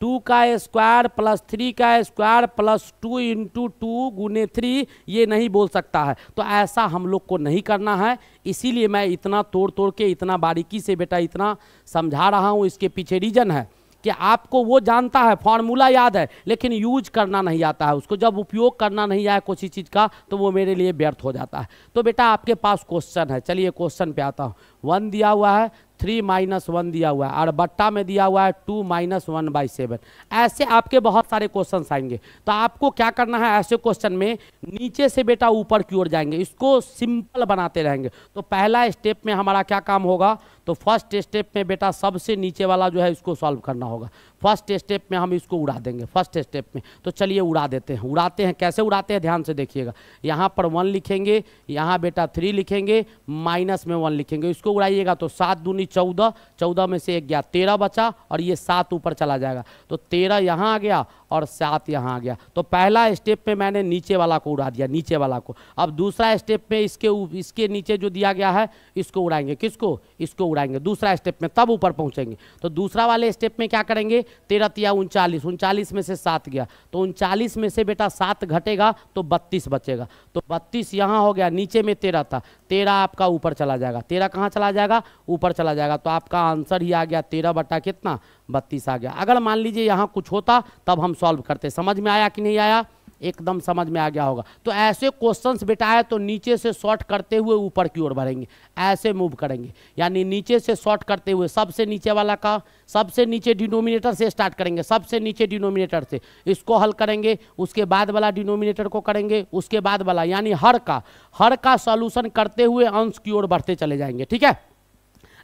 टू का स्क्वायर प्लस थ्री का square plus two into two गुने थ्री ये नहीं बोल सकता है तो ऐसा हम लोग को नहीं करना है इसीलिए मैं इतना तोड़ तोड़ के इतना बारीकी से बेटा इतना समझा रहा हूँ इसके पीछे रीजन है कि आपको वो जानता है फॉर्मूला याद है लेकिन यूज करना नहीं आता है उसको जब उपयोग करना नहीं आया किसी चीज़ का तो वो मेरे लिए व्यर्थ हो जाता है तो बेटा आपके पास क्वेश्चन है चलिए क्वेश्चन पे आता हूँ वन दिया हुआ है थ्री माइनस वन दिया हुआ है और बट्टा में दिया हुआ है two minus one by seven ऐसे आपके बहुत सारे क्वेश्चन आएंगे तो आपको क्या करना है ऐसे क्वेश्चन में नीचे से बेटा ऊपर की ओर जाएंगे इसको सिंपल बनाते रहेंगे तो पहला स्टेप में हमारा क्या काम होगा तो फर्स्ट स्टेप में बेटा सबसे नीचे वाला जो है इसको सॉल्व करना होगा फर्स्ट स्टेप में हम इसको उड़ा देंगे फर्स्ट स्टेप में तो चलिए उड़ा देते हैं उड़ाते हैं कैसे उड़ाते हैं ध्यान से देखिएगा यहाँ पर वन लिखेंगे यहाँ बेटा थ्री लिखेंगे माइनस में वन लिखेंगे इसको उड़ाइएगा तो सात दूनी चौदह चौदह में से एक गया तेरह बचा और ये सात ऊपर चला जाएगा तो तेरह यहाँ आ गया और सात यहाँ आ गया तो पहला स्टेप में मैंने नीचे वाला को उड़ा दिया नीचे वाला को अब दूसरा स्टेप में इसके इसके नीचे जो दिया गया है इसको उड़ाएंगे किसको इसको उड़ाएंगे दूसरा स्टेप में तब ऊपर पहुँचेंगे तो दूसरा वाले स्टेप में क्या करेंगे तेरह तिया उनचालीस उनचालीस में से सात गया तो उनचालीस में से बेटा सात घटेगा तो बत्तीस बचेगा तो बत्तीस यहाँ हो गया नीचे में तेरह था तेरह आपका ऊपर चला जाएगा तेरह कहाँ चला जाएगा ऊपर चला जाएगा तो आपका आंसर ही आ गया तेरह बटा कितना बत्तीस आ गया अगर मान लीजिए यहाँ कुछ होता तब हम सॉल्व करते समझ में आया कि नहीं आया एकदम समझ में आ गया होगा तो ऐसे क्वेश्चंस बेटा है तो नीचे से शॉर्ट करते हुए ऊपर की ओर बढ़ेंगे ऐसे मूव करेंगे यानी नीचे से शॉर्ट करते हुए सबसे नीचे वाला का सबसे नीचे डिनोमिनेटर से स्टार्ट करेंगे सबसे नीचे डिनोमिनेटर से इसको हल करेंगे उसके बाद वाला डिनोमिनेटर को करेंगे उसके बाद वाला यानी हर का हर का सॉल्यूशन करते हुए अंश की ओर बढ़ते चले जाएंगे ठीक है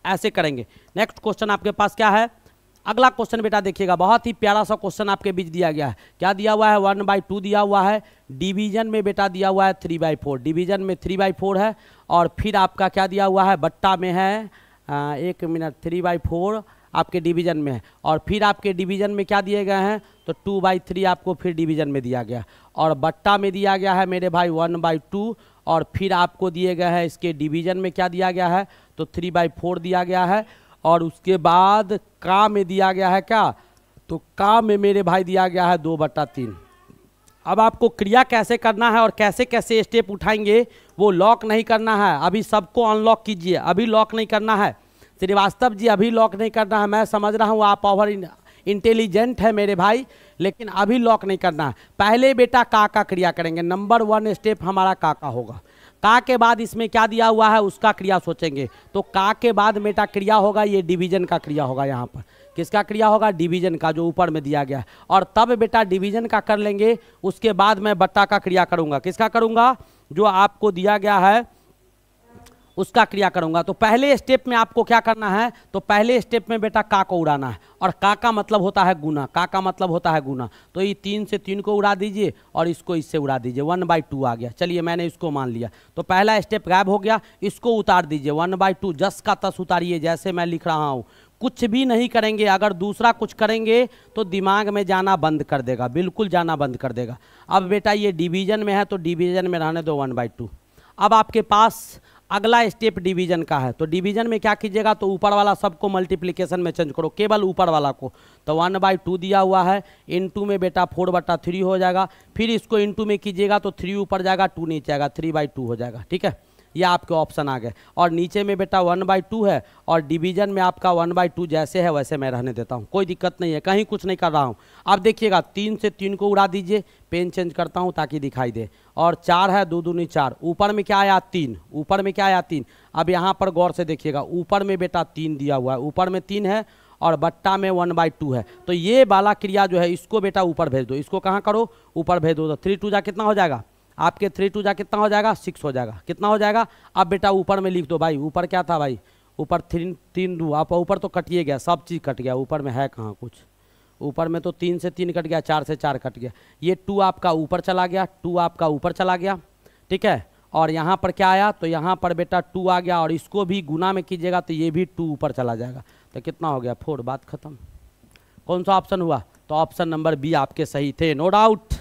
ऐसे करेंगे नेक्स्ट क्वेश्चन आपके पास क्या है अगला क्वेश्चन बेटा देखिएगा बहुत ही प्यारा सा क्वेश्चन आपके बीच दिया गया है क्या दिया हुआ है वन बाई टू दिया हुआ है डिवीजन में बेटा दिया हुआ है थ्री बाई फोर डिवीजन में थ्री बाई फोर है और फिर आपका क्या दिया हुआ है बट्टा में है आ, एक मिनट थ्री बाई फोर आपके डिवीजन में है और फिर आपके डिवीजन में क्या दिए गए हैं तो टू बाई थ्री आपको फिर डिवीजन में दिया गया और बट्टा में दिया गया है मेरे भाई वन बाई टू और फिर आपको दिए गए हैं इसके डिवीजन में क्या दिया गया है तो थ्री बाई फोर दिया गया है और उसके बाद का में दिया गया है क्या तो का में मेरे भाई दिया गया है दो बट्टा तीन अब आपको क्रिया कैसे करना है और कैसे कैसे स्टेप उठाएंगे वो लॉक नहीं करना है अभी सबको अनलॉक कीजिए अभी लॉक नहीं करना है श्रीवास्तव जी अभी लॉक नहीं करना है मैं समझ रहा हूँ आप ओवर इंटेलिजेंट है मेरे भाई लेकिन अभी लॉक नहीं करना है पहले बेटा का का क्रिया करेंगे नंबर वन स्टेप हमारा का का होगा का के बाद इसमें क्या दिया हुआ है उसका क्रिया सोचेंगे तो का के बाद मेटा क्रिया होगा ये डिवीजन का क्रिया होगा यहाँ पर किसका क्रिया होगा डिवीजन का जो ऊपर में दिया गया है और तब बेटा डिवीजन का कर लेंगे उसके बाद मैं बट्टा का क्रिया करूँगा किसका करूँगा जो आपको दिया गया है उसका क्रिया करूंगा तो पहले स्टेप में आपको क्या करना है तो पहले स्टेप में बेटा का को उड़ाना है और का का मतलब होता है गुना का का मतलब होता है गुना तो ये तीन से तीन को उड़ा दीजिए और इसको इससे उड़ा दीजिए वन बाई टू आ गया चलिए मैंने इसको मान लिया तो पहला स्टेप गायब हो गया इसको उतार दीजिए वन बाई टू जस का तस उतारिए जैसे मैं लिख रहा हूँ कुछ भी नहीं करेंगे अगर दूसरा कुछ करेंगे तो दिमाग में जाना बंद कर देगा बिल्कुल जाना बंद कर देगा अब बेटा ये डिवीजन में है तो डिवीजन में रहने दो वन बाई टू अब आपके पास अगला स्टेप डिवीजन का है तो डिवीजन में क्या कीजिएगा तो ऊपर वाला सबको मल्टीप्लीकेशन में चेंज करो केवल ऊपर वाला को तो वन बाई टू दिया हुआ है इन टू में बेटा फोर बटा थ्री हो जाएगा फिर इसको इन टू में कीजिएगा तो थ्री ऊपर जाएगा टू नीचे आएगा थ्री बाई टू हो जाएगा ठीक है ये आपके ऑप्शन आ गए और नीचे में बेटा वन बाई टू है और डिवीजन में आपका वन बाई टू जैसे है वैसे मैं रहने देता हूँ कोई दिक्कत नहीं है कहीं कुछ नहीं कर रहा हूँ आप देखिएगा तीन से तीन को उड़ा दीजिए पेन चेंज करता हूँ ताकि दिखाई दे और चार है दो दूनी चार ऊपर में क्या आया तीन ऊपर में क्या आया तीन अब यहाँ पर गौर से देखिएगा ऊपर में बेटा तीन दिया हुआ है ऊपर में तीन है और बट्टा में वन बाई टू है तो ये वाला क्रिया जो है इसको बेटा ऊपर भेज दो इसको कहाँ करो ऊपर भेज दो तो थ्री टू जा कितना हो जाएगा आपके थ्री टू जा कितना हो जाएगा सिक्स हो जाएगा कितना हो जाएगा अब बेटा ऊपर में लिख दो भाई ऊपर क्या था भाई ऊपर थ्री तीन दो आप ऊपर तो कटिए गया सब चीज़ कट गया ऊपर में है कहाँ कुछ ऊपर में तो तीन से तीन कट गया चार से चार कट गया ये टू आपका ऊपर चला गया टू आपका ऊपर चला गया ठीक है और यहाँ पर क्या आया तो यहाँ पर बेटा टू आ गया और इसको भी गुना में कीजिएगा तो ये भी टू ऊपर चला जाएगा तो कितना हो गया फोर बात खत्म कौन सा ऑप्शन हुआ तो ऑप्शन नंबर बी आपके सही थे नो डाउट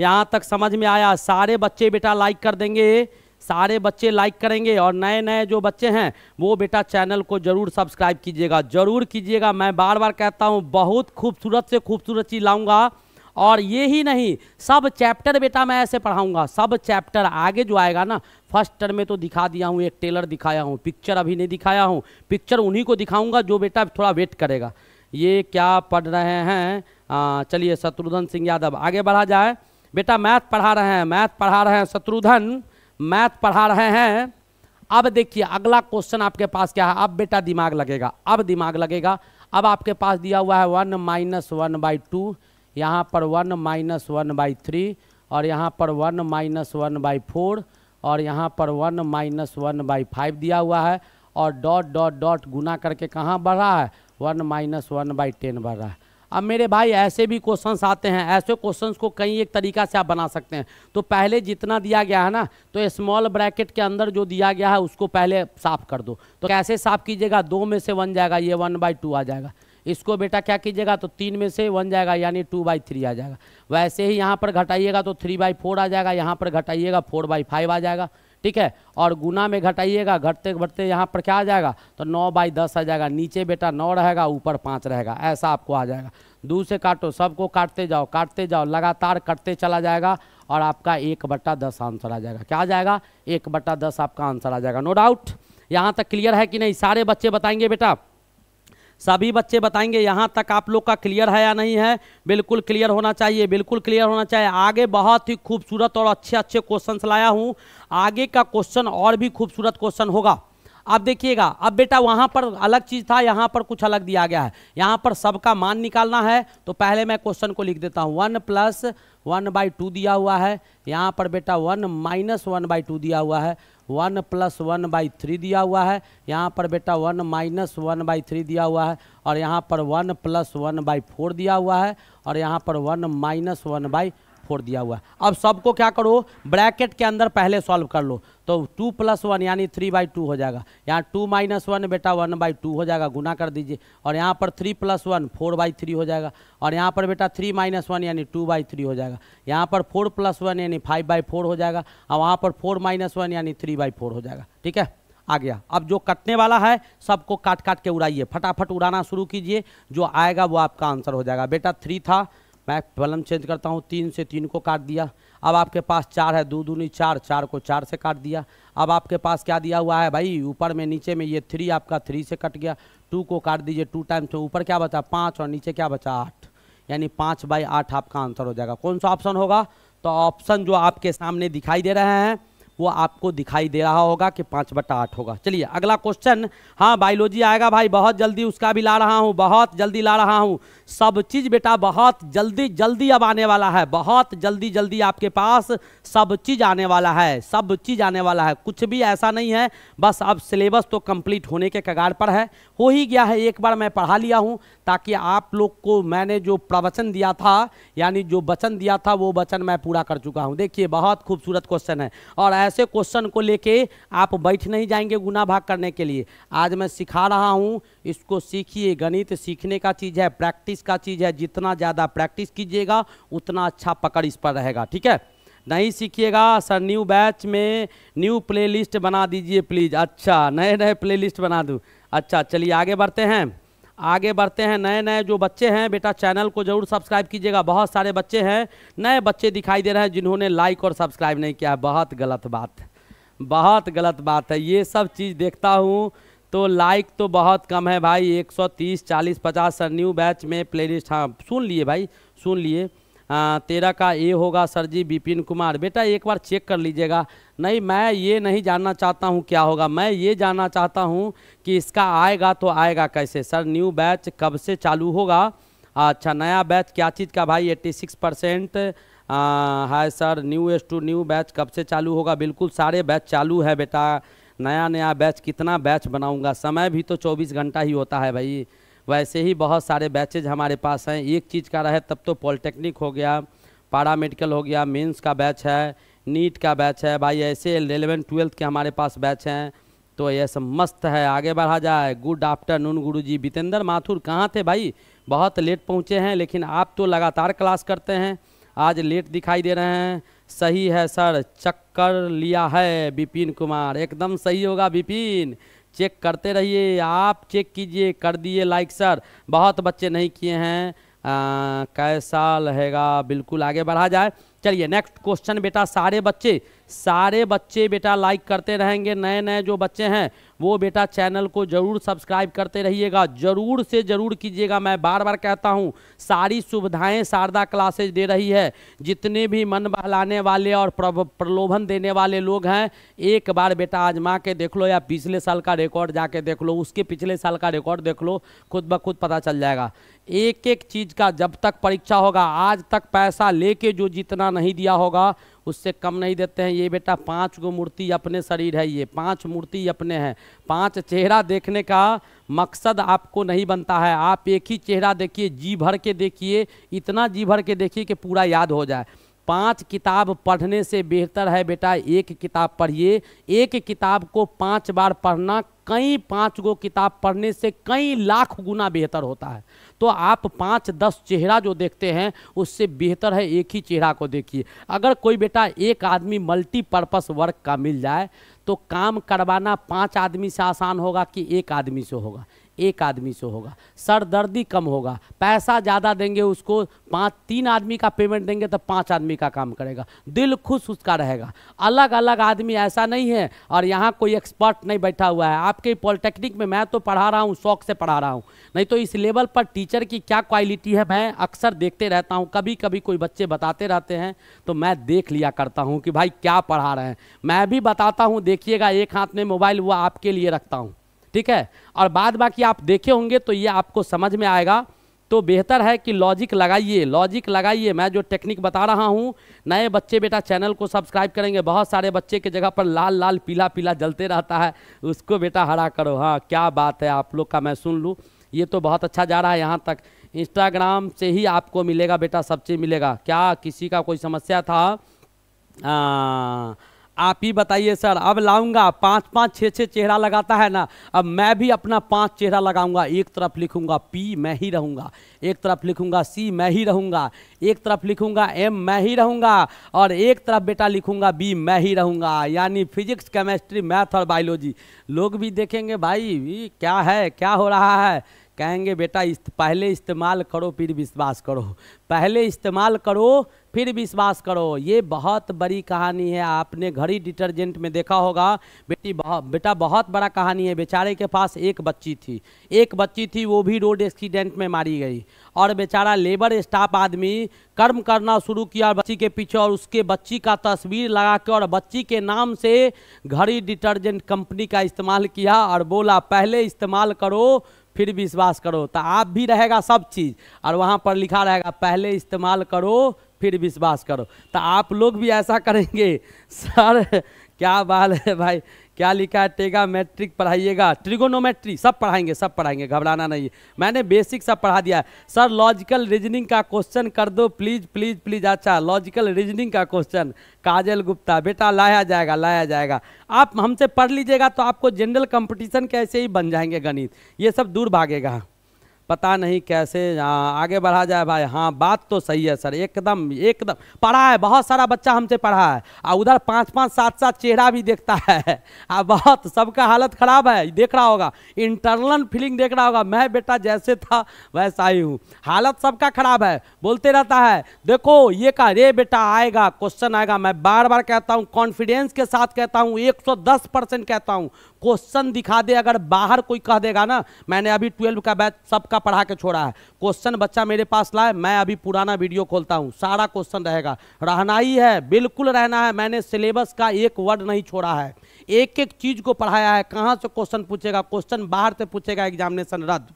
यहाँ तक समझ में आया सारे बच्चे बेटा लाइक कर देंगे सारे बच्चे लाइक करेंगे और नए नए जो बच्चे हैं वो बेटा चैनल को जरूर सब्सक्राइब कीजिएगा जरूर कीजिएगा मैं बार बार कहता हूँ बहुत खूबसूरत से खूबसूरत चीज़ लाऊंगा और ये ही नहीं सब चैप्टर बेटा मैं ऐसे पढ़ाऊंगा सब चैप्टर आगे जो आएगा ना फर्स्ट टर्म में तो दिखा दिया हूँ एक टेलर दिखाया हूँ पिक्चर अभी नहीं दिखाया हूँ पिक्चर उन्हीं को दिखाऊंगा जो बेटा थोड़ा वेट करेगा ये क्या पढ़ रहे हैं हाँ, चलिए शत्रुघ्न सिंह यादव आगे बढ़ा जाए बेटा मैथ पढ़ा रहे हैं मैथ पढ़ा रहे हैं शत्रुधन मैथ पढ़ा रहे हैं अब देखिए अगला क्वेश्चन आपके पास क्या है अब बेटा दिमाग लगेगा अब दिमाग लगेगा अब आपके पास दिया हुआ है one minus one by two यहाँ पर one minus one by three और यहाँ पर one minus one by four और यहाँ पर one minus one by five दिया हुआ है और डॉट डॉट डॉट गुना करके कहाँ बढ़ रहा है one minus one by ten बढ़ रहा है अब मेरे भाई ऐसे भी क्वेश्चंस आते हैं ऐसे क्वेश्चंस को कई एक तरीका से आप बना सकते हैं तो पहले जितना दिया गया है ना तो स्मॉल ब्रैकेट के अंदर जो दिया गया है उसको पहले साफ कर दो तो कैसे साफ कीजिएगा दो में से वन जाएगा ये वन बाई टू आ जाएगा इसको बेटा क्या कीजिएगा तो तीन में से वन जाएगा यानी टू बाई थ्री आ जाएगा वैसे ही यहाँ पर घटाइएगा तो थ्री बाई फोर आ जाएगा यहाँ पर घटाइएगा फोर बाई फाइव आ जाएगा ठीक है और गुना में घटाइएगा घटते घटते यहाँ पर क्या आ जाएगा तो नौ बाई दस आ जाएगा नीचे बेटा नौ रहेगा ऊपर पाँच रहेगा ऐसा आपको आ जाएगा दू से काटो सबको काटते जाओ काटते जाओ लगातार कटते चला जाएगा और आपका एक बट्टा दस आंसर आ जाएगा क्या आ जाएगा एक बट्टा दस आपका आंसर आ जाएगा नो डाउट यहाँ तक क्लियर है कि नहीं सारे बच्चे बताएंगे बेटा सभी बच्चे बताएंगे यहाँ तक आप लोग का क्लियर है या नहीं है बिल्कुल क्लियर होना चाहिए बिल्कुल क्लियर होना चाहिए आगे बहुत ही खूबसूरत और अच्छे अच्छे क्वेश्चंस लाया हूँ आगे का क्वेश्चन और भी खूबसूरत क्वेश्चन होगा आप देखिएगा अब बेटा वहाँ पर अलग चीज़ था यहाँ पर कुछ अलग दिया गया है यहाँ पर सबका मान निकालना है तो पहले मैं क्वेश्चन को लिख देता हूँ one plus one by two दिया हुआ है यहाँ पर बेटा one minus one by two दिया हुआ है one plus one by three दिया हुआ है यहाँ पर बेटा one minus one by three दिया हुआ है और यहाँ पर one plus one by four दिया हुआ है और यहाँ पर one minus one by four दिया हुआ है अब सबको क्या करो ब्रैकेट के अंदर पहले सॉल्व कर लो तो टू प्लस वन यानी थ्री बाई टू हो जाएगा यहाँ टू माइनस वन बेटा वन बाई टू हो जाएगा गुना कर दीजिए और यहाँ पर three plus one four by three हो जाएगा और यहाँ पर बेटा थ्री माइनस वन यानी टू बाई थ्री हो जाएगा यहाँ पर फोर प्लस वन यानी फाइव बाई फोर हो जाएगा और वहाँ पर फोर माइनस वन यानी थ्री बाई फोर हो जाएगा ठीक है आ गया अब जो कटने वाला है सबको काट काट के उड़ाइए फटाफट उड़ाना शुरू कीजिए जो आएगा वो आपका आंसर हो जाएगा बेटा थ्री था मैं बलम चेंज करता हूँ तीन से तीन को काट दिया अब आपके पास चार है दो दूनी चार चार को चार से काट दिया अब आपके पास क्या दिया हुआ है भाई ऊपर में नीचे में ये थ्री आपका थ्री से कट गया टू को काट दीजिए टू टाइम्स में ऊपर क्या बचा पाँच और नीचे क्या बचा आठ यानी पाँच बाई आठ आपका आंसर हो जाएगा कौन सा ऑप्शन होगा तो ऑप्शन जो आपके सामने दिखाई दे रहे हैं वो आपको दिखाई दे रहा होगा कि पाँच बटा आठ होगा चलिए अगला क्वेश्चन हाँ बायोलॉजी आएगा भाई बहुत जल्दी उसका भी ला रहा हूँ बहुत जल्दी ला रहा हूँ सब चीज़ बेटा बहुत जल्दी जल्दी अब आने वाला है बहुत जल्दी जल्दी आपके पास सब चीज़ आने वाला है सब चीज़ आने वाला है कुछ भी ऐसा नहीं है बस अब सिलेबस तो कंप्लीट होने के कगार पर है हो ही गया है एक बार मैं पढ़ा लिया हूँ ताकि आप लोग को मैंने जो प्रवचन दिया था यानी जो वचन दिया था वो वचन मैं पूरा कर चुका हूँ देखिए बहुत खूबसूरत क्वेश्चन है और ऐसे क्वेश्चन को लेके आप बैठ नहीं जाएंगे गुना भाग करने के लिए आज मैं सिखा रहा हूँ इसको सीखिए गणित सीखने का चीज़ है प्रैक्टिस का चीज़ है जितना ज़्यादा प्रैक्टिस कीजिएगा उतना अच्छा पकड़ इस पर रहेगा ठीक है नहीं सीखिएगा सर न्यू बैच में न्यू प्लेलिस्ट बना दीजिए प्लीज़ अच्छा नए नए प्लेलिस्ट बना दूँ अच्छा चलिए आगे बढ़ते हैं आगे बढ़ते हैं नए नए जो बच्चे हैं बेटा चैनल को जरूर सब्सक्राइब कीजिएगा बहुत सारे बच्चे हैं नए बच्चे दिखाई दे रहे हैं जिन्होंने लाइक और सब्सक्राइब नहीं किया है बहुत गलत बात बहुत गलत बात है ये सब चीज़ देखता हूँ तो लाइक तो बहुत कम है भाई 130 40 50 सर न्यू बैच में प्ले लिस्ट हाँ सुन लिए भाई सुन लिए तेरह का ए होगा सर जी विपिन कुमार बेटा एक बार चेक कर लीजिएगा नहीं मैं ये नहीं जानना चाहता हूँ क्या होगा मैं ये जानना चाहता हूँ कि इसका आएगा तो आएगा कैसे सर न्यू बैच कब से चालू होगा अच्छा नया बैच क्या चीज़ का भाई एट्टी सिक्स परसेंट है sir new S two new batch कब से चालू होगा बिल्कुल सारे बैच चालू है बेटा नया नया बैच कितना बैच बनाऊंगा समय भी तो चौबीस घंटा ही होता है भाई वैसे ही बहुत सारे बैचेज हमारे पास हैं एक चीज़ का रहे तब तो पॉलिटेक्निक हो गया पारा मेडिकल हो गया मेंस का बैच है नीट का बैच है भाई ऐसे एलेवन ट्वेल्थ के हमारे पास बैच हैं तो ये सब मस्त है आगे बढ़ा जाए गुड आफ्टरनून गुरु जी बितेंद्र माथुर कहाँ थे भाई बहुत लेट पहुँचे हैं लेकिन आप तो लगातार क्लास करते हैं आज लेट दिखाई दे रहे हैं सही है सर चक्कर लिया है विपिन कुमार एकदम सही होगा विपिन चेक करते रहिए आप चेक कीजिए कर दिए लाइक सर बहुत बच्चे नहीं किए हैं आ, कैसा रहेगा बिल्कुल आगे बढ़ा जाए चलिए नेक्स्ट क्वेश्चन बेटा सारे बच्चे सारे बच्चे बेटा लाइक करते रहेंगे नए नए जो बच्चे हैं वो बेटा चैनल को ज़रूर सब्सक्राइब करते रहिएगा ज़रूर से ज़रूर कीजिएगा मैं बार बार कहता हूँ सारी सुविधाएं शारदा क्लासेज दे रही है जितने भी मन बहलाने वाले और प्रलोभन देने वाले लोग हैं एक बार बेटा आजमा के देख लो या पिछले साल का रिकॉर्ड जाके देख लो उसके पिछले साल का रिकॉर्ड देख लो खुद ब खुद पता चल जाएगा एक एक चीज़ का जब तक परीक्षा होगा आज तक पैसा लेके जो जितना नहीं दिया होगा उससे कम नहीं देते हैं ये बेटा पांच गो मूर्ति अपने शरीर है ये पांच मूर्ति अपने हैं पांच चेहरा देखने का मकसद आपको नहीं बनता है आप एक ही चेहरा देखिए जी भर के देखिए इतना जी भर के देखिए कि पूरा याद हो जाए पांच किताब पढ़ने से बेहतर है बेटा एक किताब पढ़िए एक किताब को पांच बार पढ़ना कई पाँच गो किताब पढ़ने से कई लाख गुना बेहतर होता है तो आप पाँच दस चेहरा जो देखते हैं उससे बेहतर है एक ही चेहरा को देखिए अगर कोई बेटा एक आदमी मल्टीपर्पस वर्क का मिल जाए तो काम करवाना पाँच आदमी से आसान होगा कि एक आदमी से होगा एक आदमी से होगा सरदर्दी कम होगा पैसा ज़्यादा देंगे उसको पाँच तीन आदमी का पेमेंट देंगे तो पाँच आदमी का काम करेगा दिल खुश उसका रहेगा अलग अलग आदमी ऐसा नहीं है और यहाँ कोई एक्सपर्ट नहीं बैठा हुआ है आपके पॉलिटेक्निक में मैं तो पढ़ा रहा हूँ शौक से पढ़ा रहा हूँ नहीं तो इस लेवल पर टीचर की क्या क्वालिटी है मैं अक्सर देखते रहता हूँ कभी कभी कोई बच्चे बताते रहते हैं तो मैं देख लिया करता हूँ कि भाई क्या पढ़ा रहे हैं मैं भी बताता हूँ देखिएगा एक हाथ में मोबाइल हुआ आपके लिए रखता हूँ ठीक है और बाद बाकी आप देखे होंगे तो ये आपको समझ में आएगा तो बेहतर है कि लॉजिक लगाइए लॉजिक लगाइए मैं जो टेक्निक बता रहा हूँ नए बच्चे बेटा चैनल को सब्सक्राइब करेंगे बहुत सारे बच्चे के जगह पर लाल लाल पीला पीला जलते रहता है उसको बेटा हरा करो हाँ क्या बात है आप लोग का मैं सुन लूँ ये तो बहुत अच्छा जा रहा है यहाँ तक इंस्टाग्राम से ही आपको मिलेगा बेटा सब चीज़ मिलेगा क्या किसी का कोई समस्या था आ, हाँ, आप ही बताइए सर अब लाऊंगा पाँच पाँच छः छः चेहरा लगाता है ना अब मैं भी अपना पाँच चेहरा लगाऊंगा एक तरफ लिखूंगा पी मैं ही रहूंगा एक तरफ लिखूंगा सी मैं ही रहूंगा एक तरफ लिखूंगा एम मैं ही रहूंगा और एक तरफ बेटा लिखूंगा बी मैं ही रहूंगा यानी फिजिक्स केमेस्ट्री मैथ और बायोलॉजी लोग भी देखेंगे भाई क्या है क्या हो रहा है कहेंगे बेटा इस्त, पहले इस्तेमाल करो फिर विश्वास करो पहले इस्तेमाल करो फिर विश्वास करो ये बहुत बड़ी कहानी है आपने घड़ी डिटर्जेंट में देखा होगा बेटी बहुत बेटा बहुत बड़ा कहानी है बेचारे के पास एक बच्ची थी एक बच्ची थी वो भी रोड एक्सीडेंट में मारी गई और बेचारा लेबर स्टाफ आदमी कर्म करना शुरू किया बच्ची के पीछे और उसके बच्ची का तस्वीर लगा के और बच्ची के नाम से घड़ी डिटर्जेंट कंपनी का इस्तेमाल किया और बोला पहले इस्तेमाल करो फिर विश्वास करो तो आप भी रहेगा सब चीज़ और वहाँ पर लिखा रहेगा पहले इस्तेमाल करो फिर विश्वास करो तो आप लोग भी ऐसा करेंगे सर क्या बात है भाई क्या लिखा है टेगा मैट्रिक पढ़ाइएगा ट्रिगोनोमेट्री सब पढ़ाएंगे सब पढ़ाएंगे घबराना नहीं मैंने बेसिक सब पढ़ा दिया सर लॉजिकल रीजनिंग का क्वेश्चन कर दो प्लीज़ प्लीज़ प्लीज़ अच्छा लॉजिकल रीजनिंग का क्वेश्चन काजल गुप्ता बेटा लाया जाएगा लाया जाएगा आप हमसे पढ़ लीजिएगा तो आपको जनरल कंपटीशन कैसे ही बन जाएंगे गणित ये सब दूर भागेगा पता नहीं कैसे आगे बढ़ा जाए भाई हाँ बात तो सही है सर एकदम एकदम पढ़ा है बहुत सारा बच्चा हमसे पढ़ा है और उधर पाँच पाँच सात सात चेहरा भी देखता है आ बहुत सबका हालत ख़राब है देख रहा होगा इंटरनल फीलिंग देख रहा होगा मैं बेटा जैसे था वैसा ही हूँ हालत सबका ख़राब है बोलते रहता है देखो ये कहा रे बेटा आएगा क्वेश्चन आएगा मैं बार बार कहता हूँ कॉन्फिडेंस के साथ कहता हूँ एक परसेंट कहता हूँ क्वेश्चन दिखा दे अगर बाहर कोई कह देगा ना मैंने अभी ट्वेल्व का बैच सबका पढ़ा के छोड़ा है क्वेश्चन बच्चा मेरे पास लाए मैं अभी पुराना वीडियो खोलता हूँ सारा क्वेश्चन रहेगा रहना ही है बिल्कुल रहना है मैंने सिलेबस का एक वर्ड नहीं छोड़ा है एक एक चीज़ को पढ़ाया है कहाँ से क्वेश्चन पूछेगा क्वेश्चन बाहर से पूछेगा एग्जामिनेशन रद्द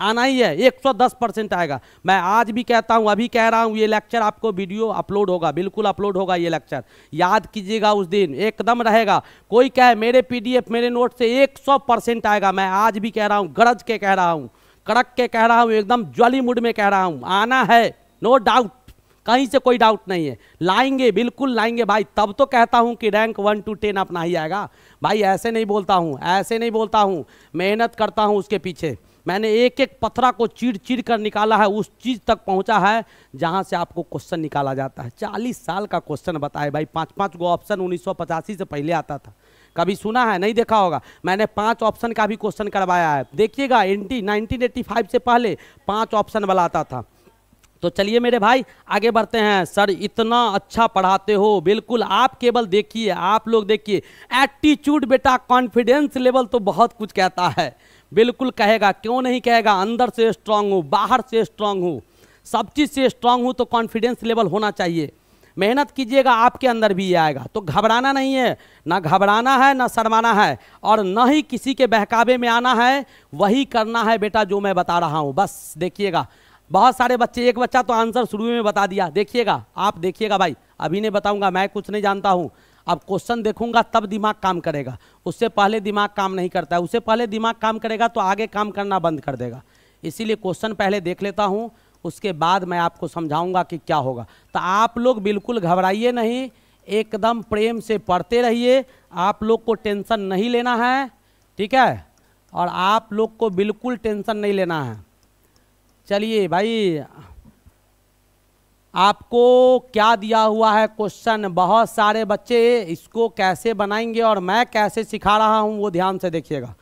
आना ही है 110 परसेंट आएगा मैं आज भी कहता हूं अभी कह रहा हूं ये लेक्चर आपको वीडियो अपलोड होगा बिल्कुल अपलोड होगा ये लेक्चर याद कीजिएगा उस दिन एकदम रहेगा कोई कहे मेरे पीडीएफ मेरे नोट से 100 परसेंट आएगा मैं आज भी कह रहा हूं गरज के कह रहा हूं कड़क के कह रहा हूं एकदम ज्वली मूड में कह रहा हूं आना है नो डाउट कहीं से कोई डाउट नहीं है लाएंगे बिल्कुल लाएंगे भाई तब तो कहता हूँ कि रैंक वन टू टेन अपना ही आएगा भाई ऐसे नहीं बोलता हूँ ऐसे नहीं बोलता हूँ मेहनत करता हूँ उसके पीछे मैंने एक एक पथरा को चीर चीर कर निकाला है उस चीज़ तक पहुंचा है जहां से आपको क्वेश्चन निकाला जाता है चालीस साल का क्वेश्चन बताए भाई पाँच पाँच गो ऑप्शन उन्नीस से पहले आता था कभी सुना है नहीं देखा होगा मैंने पांच ऑप्शन का भी क्वेश्चन करवाया है देखिएगा एंटी नाइनटीन से पहले पांच ऑप्शन वाला आता था तो चलिए मेरे भाई आगे बढ़ते हैं सर इतना अच्छा पढ़ाते हो बिल्कुल आप केवल देखिए आप लोग देखिए एटीट्यूड बेटा कॉन्फिडेंस लेवल तो बहुत कुछ कहता है बिल्कुल कहेगा क्यों नहीं कहेगा अंदर से स्ट्रांग हूँ बाहर से स्ट्रांग हूँ सब चीज़ से स्ट्रांग हूँ तो कॉन्फिडेंस लेवल होना चाहिए मेहनत कीजिएगा आपके अंदर भी ये आएगा तो घबराना नहीं है ना घबराना है ना शर्माना है और न ही किसी के बहकावे में आना है वही करना है बेटा जो मैं बता रहा हूँ बस देखिएगा बहुत सारे बच्चे एक बच्चा तो आंसर शुरू में बता दिया देखिएगा आप देखिएगा भाई अभी नहीं बताऊंगा मैं कुछ नहीं जानता हूँ अब क्वेश्चन देखूंगा तब दिमाग काम करेगा उससे पहले दिमाग काम नहीं करता है उससे पहले दिमाग काम करेगा तो आगे काम करना बंद कर देगा इसीलिए क्वेश्चन पहले देख लेता हूँ उसके बाद मैं आपको समझाऊंगा कि क्या होगा तो आप लोग बिल्कुल घबराइए नहीं एकदम प्रेम से पढ़ते रहिए आप लोग को टेंशन नहीं लेना है ठीक है और आप लोग को बिल्कुल टेंशन नहीं लेना है चलिए भाई आपको क्या दिया हुआ है क्वेश्चन बहुत सारे बच्चे इसको कैसे बनाएंगे और मैं कैसे सिखा रहा हूँ वो ध्यान से देखिएगा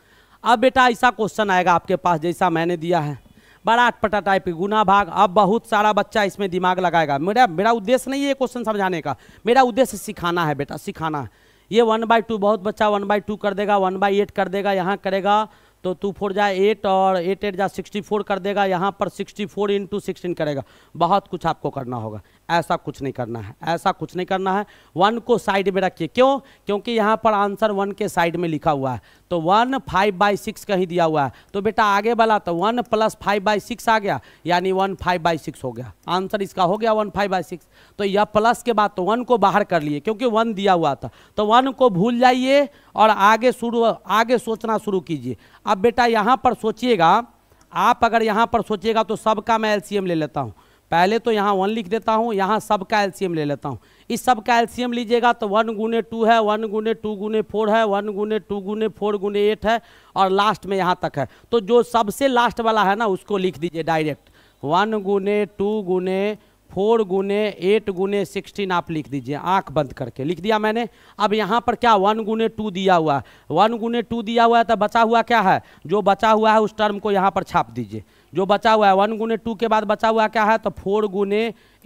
अब बेटा ऐसा क्वेश्चन आएगा आपके पास जैसा मैंने दिया है बड़ा अटपटा टाइप गुना भाग अब बहुत सारा बच्चा इसमें दिमाग लगाएगा मेरा मेरा उद्देश्य नहीं है क्वेश्चन समझाने का मेरा उद्देश्य सिखाना है बेटा सिखाना है ये वन बाई टू बहुत बच्चा वन बाई टू कर देगा वन बाई एट कर देगा यहाँ करेगा तो टू फोर जाए एट और एट एट जाए सिक्सटी फोर कर देगा यहाँ पर सिक्सटी फोर इंटू सिक्सटीन करेगा बहुत कुछ आपको करना होगा ऐसा कुछ नहीं करना है ऐसा कुछ नहीं करना है वन को साइड में रखिए क्यों क्योंकि यहाँ पर आंसर वन के साइड में लिखा हुआ है तो वन फाइव बाई सिक्स कहीं दिया हुआ है तो बेटा आगे वाला तो one plus five by six आ गया यानी वन फाइव बाई सिक्स हो गया आंसर इसका हो गया वन फाइव बाई सिक्स तो यह प्लस के बाद तो वन को बाहर कर लिए क्योंकि वन दिया हुआ था तो वन को भूल जाइए और आगे शुरू आगे सोचना शुरू कीजिए अब बेटा यहाँ पर सोचिएगा आप अगर यहाँ पर सोचिएगा तो सबका मैं एलसीएम ले लेता हूँ पहले तो यहाँ वन लिख देता हूँ यहाँ सब का एल्सियम ले लेता हूँ इस सब का एल्सियम लीजिएगा तो वन गुने टू है वन गुने टू गुने फोर है वन गुने टू गुने फोर गुने एट है और लास्ट में यहाँ तक है तो जो सबसे लास्ट वाला है ना उसको लिख दीजिए डायरेक्ट वन गुने टू गुने फोर गुने एट गुने सिक्सटीन आप लिख दीजिए आंख बंद करके लिख दिया मैंने अब यहाँ पर क्या वन गुने टू दिया हुआ है वन गुने टू दिया हुआ है तो बचा हुआ क्या है जो बचा हुआ है उस टर्म को यहाँ पर छाप दीजिए जो बचा हुआ है वन गुने टू के बाद बचा हुआ क्या है तो फोर गुने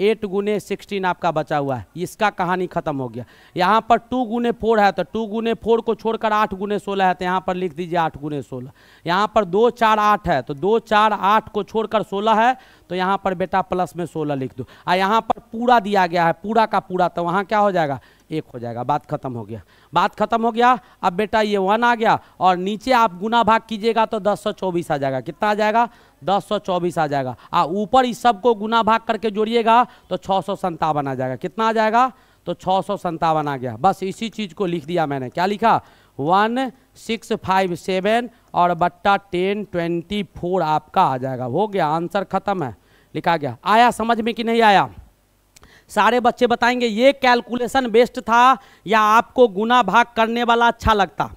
एट गुने सिक्सटीन आपका बचा हुआ है इसका कहानी खत्म हो गया यहाँ पर टू गुने फोर है तो टू गुने फोर को छोड़कर आठ गुने सोलह है तो यहाँ पर लिख दीजिए आठ गुने सोलह यहाँ पर दो चार आठ है तो दो चार आठ को छोड़कर सोलह है तो यहाँ पर बेटा प्लस में सोलह लिख दो और यहाँ पर पूरा दिया गया है पूरा का पूरा तो वहाँ क्या हो जाएगा एक हो जाएगा बात खत्म हो गया बात खत्म हो गया अब बेटा ये वन आ गया और नीचे आप गुना भाग कीजिएगा तो दस सौ चौबीस आ जाएगा कितना आ जाएगा दस सौ चौबीस आ जाएगा आ ऊपर इस सब को गुना भाग करके जोड़िएगा तो छः सौ संतावन आ जाएगा कितना आ जाएगा तो छः सौ संतावन आ गया बस इसी चीज़ को लिख दिया मैंने क्या लिखा वन सिक्स फाइव सेवन और बट्टा टेन ट्वेंटी फोर आपका आ जाएगा हो गया आंसर ख़त्म है लिखा गया आया समझ में कि नहीं आया सारे बच्चे बताएंगे ये कैलकुलेशन बेस्ट था या आपको गुना भाग करने वाला अच्छा लगता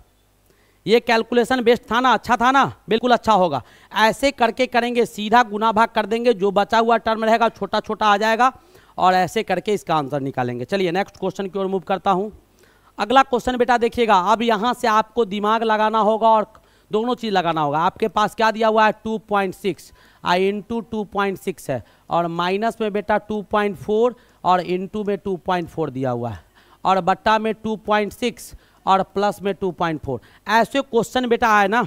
ये कैलकुलेशन बेस्ट था ना अच्छा था ना बिल्कुल अच्छा होगा ऐसे करके करेंगे सीधा गुना भाग कर देंगे जो बचा हुआ टर्म रहेगा छोटा छोटा आ जाएगा और ऐसे करके इसका आंसर निकालेंगे चलिए नेक्स्ट क्वेश्चन की ओर मूव करता हूँ अगला क्वेश्चन बेटा देखिएगा अब यहाँ से आपको दिमाग लगाना होगा और दोनों चीज़ लगाना होगा आपके पास क्या दिया हुआ है टू पॉइंट सिक्स आई इंटू टू है और माइनस में बेटा फोर और इनटू में 2.4 दिया हुआ है और बट्टा में 2.6 और प्लस में 2.4 ऐसे क्वेश्चन बेटा आए ना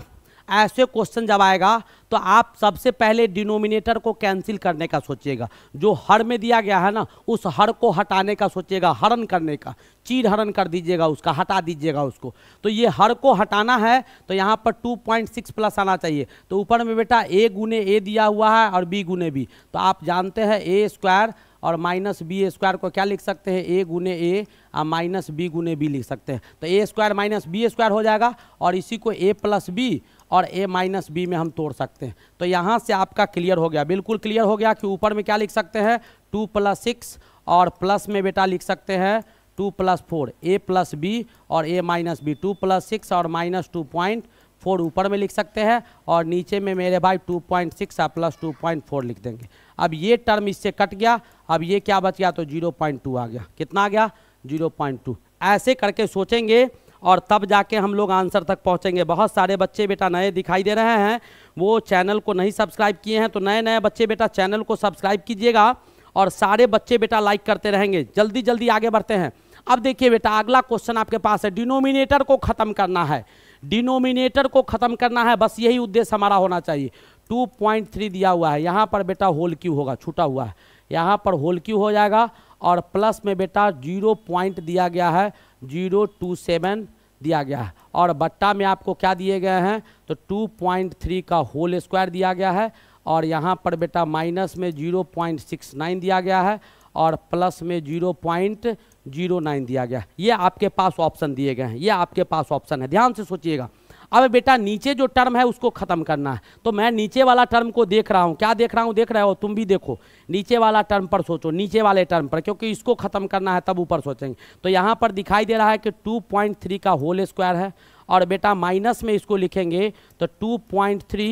ऐसे क्वेश्चन जब आएगा तो आप सबसे पहले डिनोमिनेटर को कैंसिल करने का सोचिएगा जो हर में दिया गया है ना उस हर को हटाने का सोचिएगा हरण करने का चीर हरण कर दीजिएगा उसका हटा दीजिएगा उसको तो ये हर को हटाना है तो यहाँ पर 2.6 प्लस आना चाहिए तो ऊपर में बेटा ए गुने ए दिया हुआ है और बी गुने बी तो आप जानते हैं ए स्क्वायर और माइनस बी स्क्वायर को क्या लिख सकते हैं ए गुने ए और माइनस बी गुने बी लिख सकते हैं तो A square minus B square हो जाएगा और इसी को ए प्लस बी और ए माइनस बी में हम तोड़ सकते हैं तो यहाँ से आपका क्लियर हो गया बिल्कुल क्लियर हो गया कि ऊपर में क्या लिख सकते हैं टू प्लस सिक्स और प्लस में बेटा लिख सकते हैं two plus four A plus B और A minus B two plus six और माइनस टू पॉइंट फोर ऊपर में लिख सकते हैं और नीचे में मेरे भाई टू पॉइंट सिक्स और प्लस टू पॉइंट फोर लिख देंगे अब ये टर्म इससे कट गया अब ये क्या बच गया तो 0.2 आ गया कितना आ गया 0.2 ऐसे करके सोचेंगे और तब जाके हम लोग आंसर तक पहुंचेंगे बहुत सारे बच्चे बेटा नए दिखाई दे रहे हैं वो चैनल को नहीं सब्सक्राइब किए हैं तो नए नए बच्चे बेटा चैनल को सब्सक्राइब कीजिएगा और सारे बच्चे बेटा लाइक करते रहेंगे जल्दी जल्दी आगे बढ़ते हैं अब देखिए बेटा अगला क्वेश्चन आपके पास है डिनोमिनेटर को ख़त्म करना है डिनोमिनेटर को ख़त्म करना है बस यही उद्देश्य हमारा होना चाहिए 2.3 दिया हुआ है यहाँ पर बेटा होल क्यू होगा छूटा हुआ है यहाँ पर होल क्यू हो जाएगा और प्लस में बेटा जीरो पॉइंट दिया गया है जीरो टू सेवन दिया गया है और बट्टा में आपको क्या दिए गए हैं तो टू पॉइंट थ्री का होल स्क्वायर दिया गया है और यहाँ पर बेटा माइनस में जीरो पॉइंट सिक्स नाइन दिया गया है और प्लस में जीरो पॉइंट जीरो नाइन दिया गया है ये आपके पास ऑप्शन दिए गए हैं ये आपके पास ऑप्शन है ध्यान से सोचिएगा अब बेटा नीचे जो टर्म है उसको ख़त्म करना है तो मैं नीचे वाला टर्म को देख रहा हूँ क्या देख रहा हूँ देख रहे हो तुम भी देखो नीचे वाला टर्म पर सोचो नीचे वाले टर्म पर क्योंकि इसको ख़त्म करना है तब ऊपर सोचेंगे तो यहाँ पर दिखाई दे रहा है कि टू पॉइंट थ्री का होल स्क्वायर है और बेटा माइनस में इसको लिखेंगे तो 2.3 पॉइंट थ्री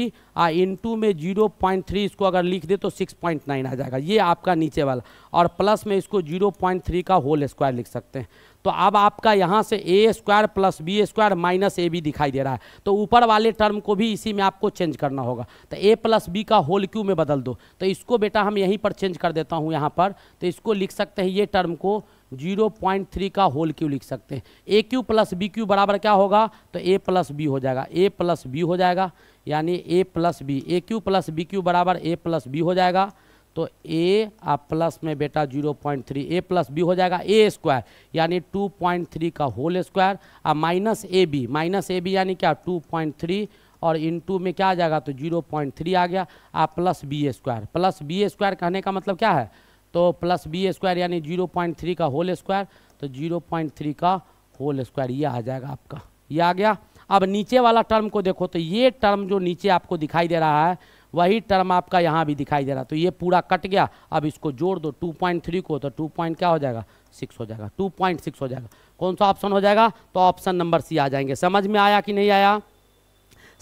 इंटू में 0.3 इसको अगर लिख दे तो 6.9 आ जाएगा ये आपका नीचे वाला और प्लस में इसको 0.3 का होल स्क्वायर लिख सकते हैं तो अब आपका यहाँ से A square plus B square minus A भी दिखाई दे रहा है तो ऊपर वाले टर्म को भी इसी में आपको चेंज करना होगा तो ए प्लस बी का होल क्यू में बदल दो तो इसको बेटा हम यहीं पर चेंज कर देता हूँ यहाँ पर तो इसको लिख सकते हैं ये टर्म को जीरो पॉइंट थ्री का होल क्यू लिख सकते हैं A cube plus B cube बराबर क्या होगा तो ए प्लस बी हो जाएगा ए प्लस बी हो जाएगा यानी A plus B A cube plus B cube बराबर ए प्लस बी हो जाएगा तो ए आ प्लस में बेटा zero point three A plus B हो जाएगा ए स्क्वायर यानी टू पॉइंट थ्री का होल स्क्वायर और minus A B minus A B यानी क्या टू पॉइंट थ्री और इन टू में क्या आ जाएगा तो जीरो पॉइंट थ्री आ गया A plus B square plus B square कहने का मतलब क्या है तो प्लस बी स्क्वायर यानी जीरो पॉइंट थ्री का होल स्क्वायर तो जीरो पॉइंट थ्री का होल स्क्वायर ये आ जाएगा आपका ये आ गया अब नीचे वाला टर्म को देखो तो ये टर्म जो नीचे आपको दिखाई दे रहा है वही टर्म आपका यहाँ भी दिखाई दे रहा तो ये पूरा कट गया अब इसको जोड़ दो 2.3 को तो 2 पॉइंट क्या हो जाएगा सिक्स हो जाएगा 2.6 हो जाएगा कौन सा ऑप्शन हो जाएगा तो ऑप्शन नंबर सी आ जाएंगे समझ में आया कि नहीं आया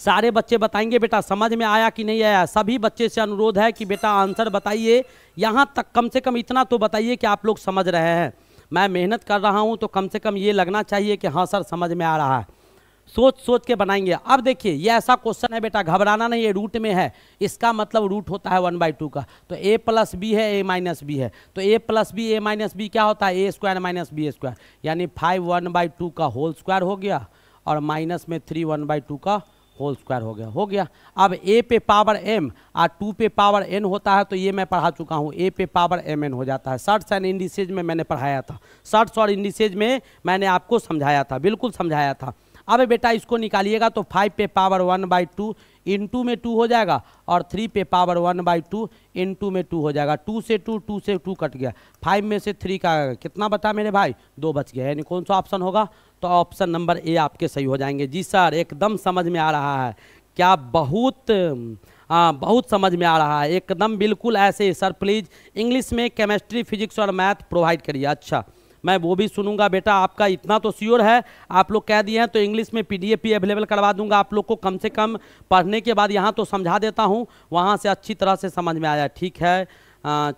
सारे बच्चे बताएंगे बेटा समझ में आया कि नहीं आया सभी बच्चे से अनुरोध है कि बेटा आंसर बताइए यहाँ तक कम से कम इतना तो बताइए कि आप लोग समझ रहे हैं मैं मेहनत कर रहा हूँ तो कम से कम ये लगना चाहिए कि हाँ सर समझ में आ रहा है सोच सोच के बनाएंगे अब देखिए ये ऐसा क्वेश्चन है बेटा घबराना नहीं है रूट में है इसका मतलब रूट होता है वन बाई टू का तो ए प्लस बी है ए माइनस बी है तो A plus B A minus B क्या होता है A square minus B square यानी फाइव वन बाई टू का होल स्क्वायर हो गया और माइनस में थ्री वन बाई टू का होल स्क्वायर हो गया हो गया अब ए पे पावर एम और टू पे पावर एन होता है तो ये मैं पढ़ा चुका हूँ ए पे पावर एम एन हो जाता है शर्ट्स एंड इंडिसेज में मैंने पढ़ाया था शर्ट्स और इंडिसेज में मैंने आपको समझाया था बिल्कुल समझाया था अब बेटा इसको निकालिएगा तो फाइव पे power one by two into में टू हो जाएगा और थ्री पे power one by two into में टू हो जाएगा टू से टू टू से टू कट गया फाइव में से थ्री का कितना बता मेरे भाई दो बच गया यानी कौन सा ऑप्शन होगा तो ऑप्शन नंबर ए आपके सही हो जाएंगे जी सर एकदम समझ में आ रहा है क्या बहुत आ, हाँ, बहुत समझ में आ रहा है एकदम बिल्कुल ऐसे सर प्लीज़ इंग्लिश में केमिस्ट्री फिजिक्स और मैथ प्रोवाइड करिए अच्छा मैं वो भी सुनूंगा बेटा आपका इतना तो श्योर है आप लोग कह दिए हैं तो इंग्लिश में पी भी अवेलेबल करवा दूंगा आप लोग को कम से कम पढ़ने के बाद यहाँ तो समझा देता हूँ वहाँ से अच्छी तरह से समझ में आया ठीक है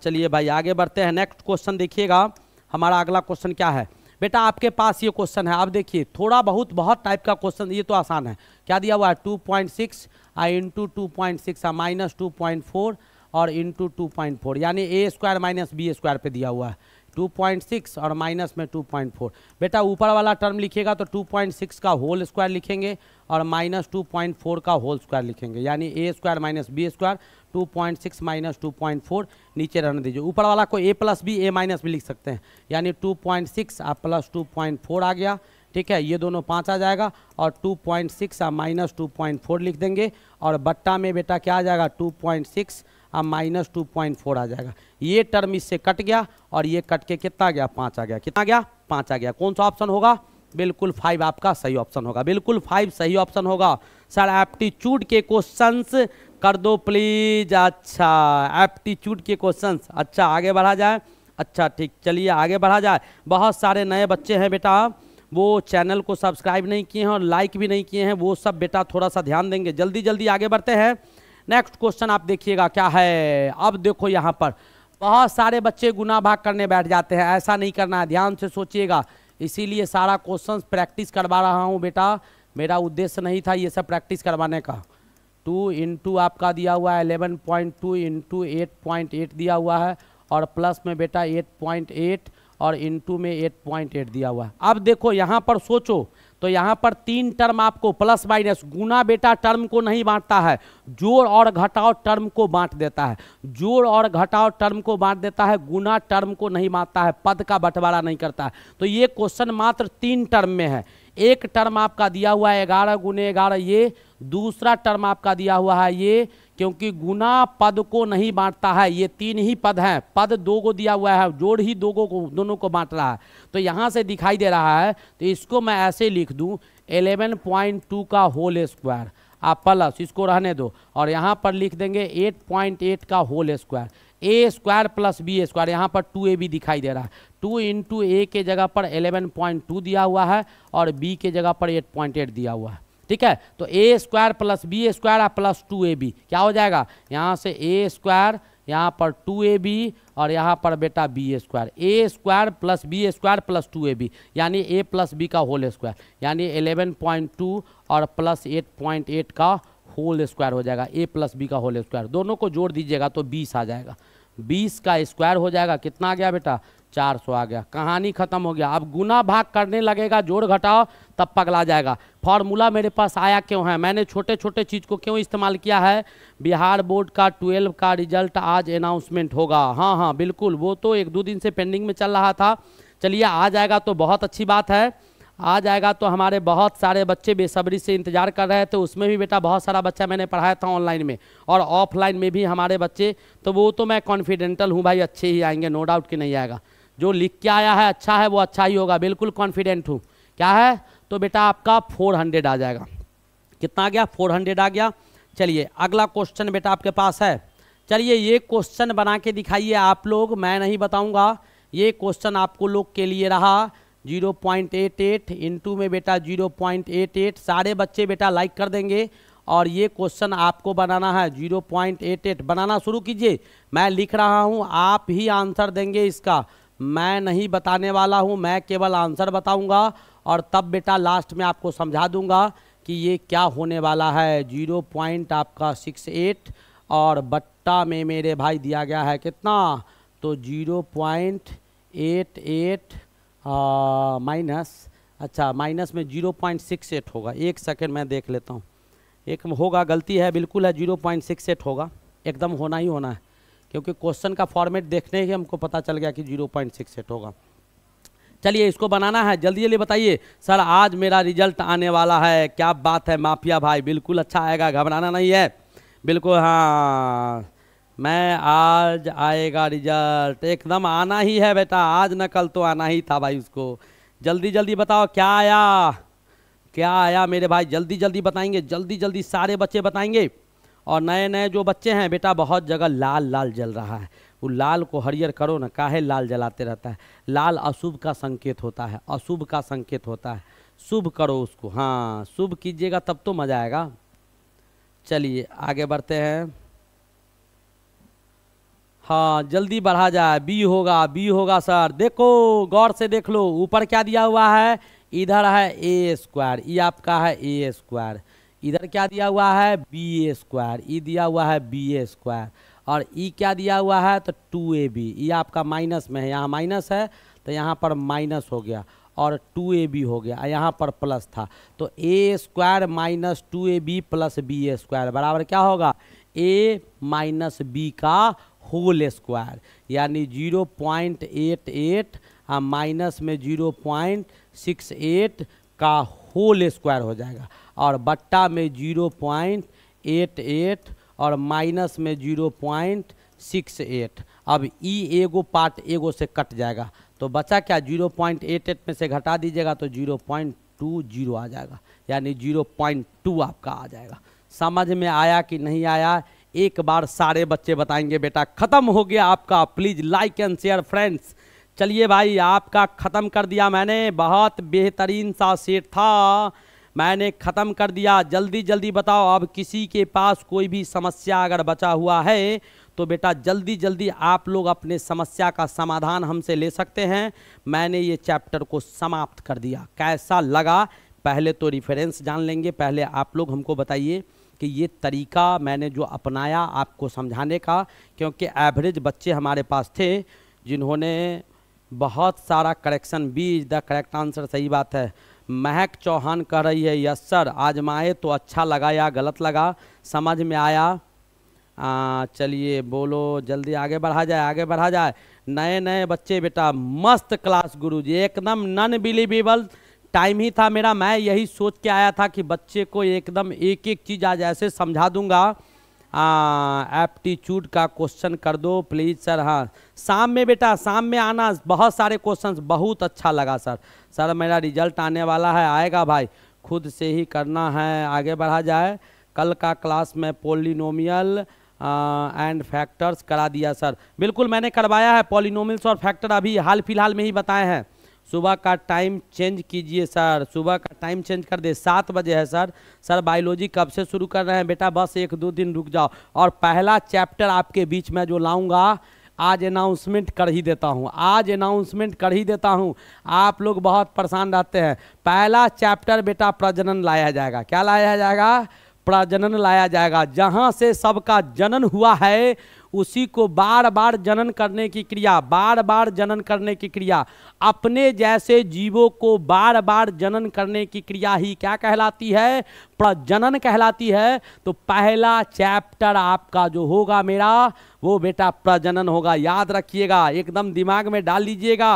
चलिए भाई आगे बढ़ते हैं नेक्स्ट क्वेश्चन देखिएगा हमारा अगला क्वेश्चन क्या है बेटा आपके पास ये क्वेश्चन है आप देखिए थोड़ा बहुत बहुत टाइप का क्वेश्चन ये तो आसान है क्या दिया हुआ है टू पॉइंट सिक्स आई into two point six minus two point four और इंटू टू पॉइंट फोर यानी A square minus B square पर दिया हुआ है 2.6 और माइनस में 2.4 बेटा ऊपर वाला टर्म लिखिएगा तो 2.6 का होल स्क्वायर लिखेंगे और माइनस टू का होल स्क्वायर लिखेंगे यानी A square minus B square two point six minus two point four नीचे रहने दीजिए ऊपर वाला को A plus B A minus भी लिख सकते हैं यानी टू पॉइंट सिक्स और प्लस टू पॉइंट फोर आ गया ठीक है ये दोनों पाँच आ जाएगा और two point six minus two point four लिख देंगे और बट्टा में बेटा क्या आ जाएगा टू पॉइंट सिक्स अब माइनस टू पॉइंट फोर आ जाएगा ये टर्म इससे कट गया और ये कट के कितना गया पाँच आ गया कितना गया पाँच आ गया कौन सा ऑप्शन होगा बिल्कुल फाइव आपका सही ऑप्शन होगा बिल्कुल फाइव सही ऑप्शन होगा सर एप्टीट्यूड के क्वेश्चंस कर दो प्लीज अच्छा एप्टीट्यूड के क्वेश्चंस अच्छा आगे बढ़ा जाए अच्छा ठीक चलिए आगे बढ़ा जाए बहुत सारे नए बच्चे हैं बेटा वो चैनल को सब्सक्राइब नहीं किए हैं और लाइक भी नहीं किए हैं वो सब बेटा थोड़ा सा ध्यान देंगे जल्दी जल्दी आगे बढ़ते हैं नेक्स्ट क्वेश्चन आप देखिएगा क्या है अब देखो यहाँ पर बहुत सारे बच्चे गुना भाग करने बैठ जाते हैं ऐसा नहीं करना है ध्यान से सोचिएगा इसीलिए सारा क्वेश्चन प्रैक्टिस करवा रहा हूँ बेटा मेरा उद्देश्य नहीं था ये सब प्रैक्टिस करवाने का टू इंटू आपका दिया हुआ है eleven point two into eight point eight दिया हुआ है और प्लस में बेटा एट पॉइंट एट और इंटू में एट पॉइंट एट दिया हुआ है अब देखो यहाँ पर सोचो तो यहाँ पर तीन टर्म आपको प्लस माइनस गुना बेटा टर्म को नहीं बांटता है जोड़ और घटाओ टर्म को बांट देता है जोड़ और घटाओ टर्म को बांट देता है गुना टर्म को नहीं बांटता है पद का बंटवारा नहीं करता है तो ये क्वेश्चन मात्र तीन टर्म में है एक टर्म आपका दिया हुआ है ग्यारह गुने ग्यारह ये दूसरा टर्म आपका दिया हुआ है ये क्योंकि गुना पद को नहीं बांटता है ये तीन ही पद हैं पद दो को दिया हुआ है जोड़ ही दो को दोनों को बांट रहा है तो यहाँ से दिखाई दे रहा है तो इसको मैं ऐसे लिख दूँ एलेवन पॉइंट टू का होल स्क्वायर आप प्लस इसको रहने दो और यहाँ पर लिख देंगे एट पॉइंट एट का whole square A square plus B square यहाँ पर टू ए भी दिखाई दे रहा है टू इंटू ए के जगह पर एलेवन पॉइंट टू दिया हुआ है और बी के जगह पर एट पॉइंट एट दिया हुआ है ठीक है तो A square plus B square और प्लस टू ए बी क्या हो जाएगा यहाँ से ए स्क्वायर यहाँ पर टू ए बी और यहाँ पर बेटा B square A square plus B square plus two A B यानी ए प्लस बी का होल स्क्वायर यानी एलेवन पॉइंट टू और प्लस एट पॉइंट एट का होल स्क्वायर हो जाएगा ए प्लस बी का होल स्क्वायर दोनों को जोड़ दीजिएगा तो बीस आ जाएगा बीस का स्क्वायर हो जाएगा कितना आ गया बेटा चार सौ आ गया कहानी खत्म हो गया अब गुना भाग करने लगेगा जोड़ घटाओ तब पगला जाएगा फॉर्मूला मेरे पास आया क्यों है मैंने छोटे छोटे चीज़ को क्यों इस्तेमाल किया है बिहार बोर्ड का ट्वेल्व का रिजल्ट आज अनाउंसमेंट होगा हाँ हाँ बिल्कुल वो तो एक दो दिन से पेंडिंग में चल रहा था चलिए आ जाएगा तो बहुत अच्छी बात है आ जाएगा तो हमारे बहुत सारे बच्चे बेसब्री से इंतजार कर रहे थे तो उसमें भी बेटा बहुत सारा बच्चा मैंने पढ़ाया था ऑनलाइन में और ऑफलाइन में भी हमारे बच्चे तो वो तो मैं कॉन्फिडेंटल हूँ भाई अच्छे ही आएंगे नो डाउट कि नहीं आएगा जो लिख के आया है अच्छा है वो अच्छा ही होगा बिल्कुल कॉन्फिडेंट हूँ क्या है तो बेटा आपका 400 आ जाएगा कितना आ गया 400 आ गया चलिए अगला क्वेश्चन बेटा आपके पास है चलिए ये क्वेश्चन बना के दिखाइए आप लोग मैं नहीं बताऊँगा ये क्वेश्चन आपको लोग के लिए रहा 0.88 पॉइंट एट एट इंटू में बेटा 0.88 पॉइंट सारे बच्चे बेटा लाइक कर देंगे और ये क्वेश्चन आपको बनाना है 0.88 बनाना शुरू कीजिए मैं लिख रहा हूँ आप ही आंसर देंगे इसका मैं नहीं बताने वाला हूँ मैं केवल आंसर बताऊँगा और तब बेटा लास्ट में आपको समझा दूँगा कि ये क्या होने वाला है जीरो पॉइंट आपका सिक्स एट और बट्टा में मेरे भाई दिया गया है कितना तो zero point eight eight minus अच्छा माइनस में जीरो पॉइंट सिक्स एट होगा एक सेकेंड मैं देख लेता हूँ एक होगा गलती है बिल्कुल है जीरो पॉइंट सिक्स एट होगा एकदम होना ही होना है क्योंकि क्वेश्चन का फॉर्मेट देखने ही हमको पता चल गया कि जीरो पॉइंट सिक्स एट होगा चलिए इसको बनाना है जल्दी जल्दी बताइए सर आज मेरा रिजल्ट आने वाला है क्या बात है माफिया भाई बिल्कुल अच्छा आएगा घबराना नहीं है बिल्कुल हाँ मैं आज आएगा रिजल्ट एकदम आना ही है बेटा आज न कल तो आना ही था भाई उसको जल्दी जल्दी बताओ क्या आया क्या आया मेरे भाई जल्दी जल्दी बताएंगे जल्दी जल्दी सारे बच्चे बताएंगे और नए नए जो बच्चे हैं बेटा बहुत जगह लाल लाल जल रहा है वो लाल को हरियर करो ना काहे लाल जलाते रहता है लाल अशुभ का संकेत होता है अशुभ का संकेत होता है शुभ करो उसको हाँ शुभ कीजिएगा तब तो मज़ा आएगा चलिए आगे बढ़ते हैं हाँ जल्दी बढ़ा जाए बी होगा बी होगा सर देखो गौर से देख लो ऊपर क्या दिया हुआ है इधर है ए स्क्वायर ये आपका है ए स्क्वायर इधर क्या दिया हुआ है बी ए स्क्वायर ई दिया हुआ है बी ए स्क्वायर और ई e क्या दिया हुआ है तो टू ए बी ई आपका माइनस में है यहाँ माइनस है तो यहाँ पर माइनस हो गया और टू ए बी हो गया यहाँ पर प्लस था तो A square minus two A B plus B A square बराबर क्या होगा ए माइनस बी का होल स्क्वायर यानी zero point eight eight minus में जीरो पॉइंट सिक्स एट का होल स्क्वायर हो जाएगा और बट्टा में जीरो पॉइंट एट एट और माइनस में जीरो पॉइंट सिक्स एट अब ई एगो पार्ट एगो से कट जाएगा तो बचा क्या जीरो पॉइंट एट एट में से घटा दीजिएगा तो जीरो पॉइंट टू जीरो आ जाएगा यानी जीरो पॉइंट टू आपका आ जाएगा समझ में आया कि नहीं आया एक बार सारे बच्चे बताएंगे बेटा ख़त्म हो गया आपका please like and share friends चलिए भाई आपका ख़त्म कर दिया मैंने बहुत बेहतरीन सा सेट था मैंने ख़त्म कर दिया जल्दी जल्दी बताओ अब किसी के पास कोई भी समस्या अगर बचा हुआ है तो बेटा जल्दी जल्दी आप लोग अपने समस्या का समाधान हमसे ले सकते हैं मैंने ये चैप्टर को समाप्त कर दिया कैसा लगा पहले तो रिफरेंस जान लेंगे पहले आप लोग हमको बताइए कि ये तरीका मैंने जो अपनाया आपको समझाने का क्योंकि एवरेज बच्चे हमारे पास थे जिन्होंने बहुत सारा correction B is the correct answer सही बात है महक चौहान कह रही है यस सर आजमाए तो अच्छा लगा या गलत लगा समझ में आया चलिए बोलो जल्दी आगे बढ़ा जाए आगे बढ़ा जाए नए नए बच्चे बेटा मस्त क्लास गुरु जी एकदम नन बिलीवेबल टाइम ही था मेरा मैं यही सोच के आया था कि बच्चे को एकदम एक एक चीज़ आज ऐसे समझा दूंगा एप्टीट्यूड का क्वेश्चन कर दो प्लीज़ सर हाँ शाम में बेटा शाम में आना बहुत सारे क्वेश्चन बहुत अच्छा लगा सर सर मेरा रिजल्ट आने वाला है आएगा भाई खुद से ही करना है आगे बढ़ा जाए कल का क्लास में पोलिनोमियल एंड फैक्टर्स करा दिया सर बिल्कुल मैंने करवाया है पोलिनोमियल्स और फैक्टर अभी हाल फिलहाल में ही बताए हैं सुबह का टाइम चेंज कीजिए सर सुबह का टाइम चेंज कर दे सात बजे है सर सर बायोलॉजी कब से शुरू कर रहे हैं बेटा बस एक दो दिन रुक जाओ और पहला चैप्टर आपके बीच में जो लाऊंगा आज अनाउंसमेंट कर ही देता हूँ आज अनाउंसमेंट कर ही देता हूँ आप लोग बहुत परेशान रहते हैं पहला चैप्टर बेटा प्रजनन लाया जाएगा क्या लाया जाएगा प्रजनन लाया जाएगा जहाँ से सबका जनन हुआ है उसी को बार बार जनन करने की क्रिया बार बार जनन करने की क्रिया अपने जैसे जीवों को बार बार जनन करने की क्रिया ही क्या कहलाती है प्रजनन कहलाती है तो पहला चैप्टर आपका जो होगा मेरा वो बेटा प्रजनन होगा याद रखिएगा एकदम दिमाग में डाल लीजिएगा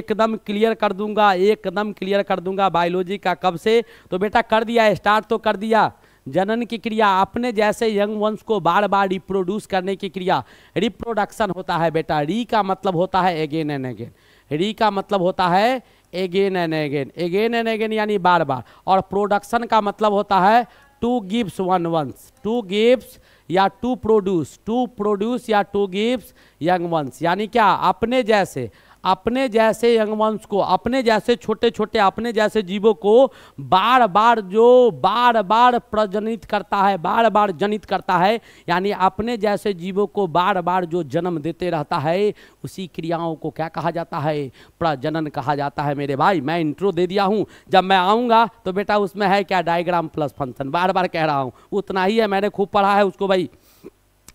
एकदम क्लियर कर दूंगा एकदम क्लियर कर दूंगा बायोलॉजी का कब से तो बेटा कर दिया स्टार्ट तो कर दिया जनन की क्रिया अपने जैसे यंग वंश को बार बार रिप्रोड्यूस करने की क्रिया रिप्रोडक्शन होता है बेटा री का मतलब होता है अगेन एंड अगेन री का मतलब होता है again and again again and again यानी बार बार और प्रोडक्शन का मतलब होता है to gives one once to gives या टू प्रोड्यूस टू प्रोड्यूस या टू गिव्स यंग वंस यानी क्या अपने जैसे अपने जैसे यंगवंश को अपने जैसे छोटे छोटे अपने जैसे जीवों को बार बार जो बार बार प्रजनित करता है बार बार जनित करता है यानी अपने जैसे जीवों को बार बार जो जन्म देते रहता है उसी क्रियाओं को क्या कहा जाता है प्रजनन कहा जाता है मेरे भाई मैं इंट्रो दे दिया हूँ जब मैं आऊँगा तो बेटा उसमें है क्या डायग्राम प्लस फंक्शन बार बार कह रहा हूँ उतना ही है मैंने खूब पढ़ा है उसको भाई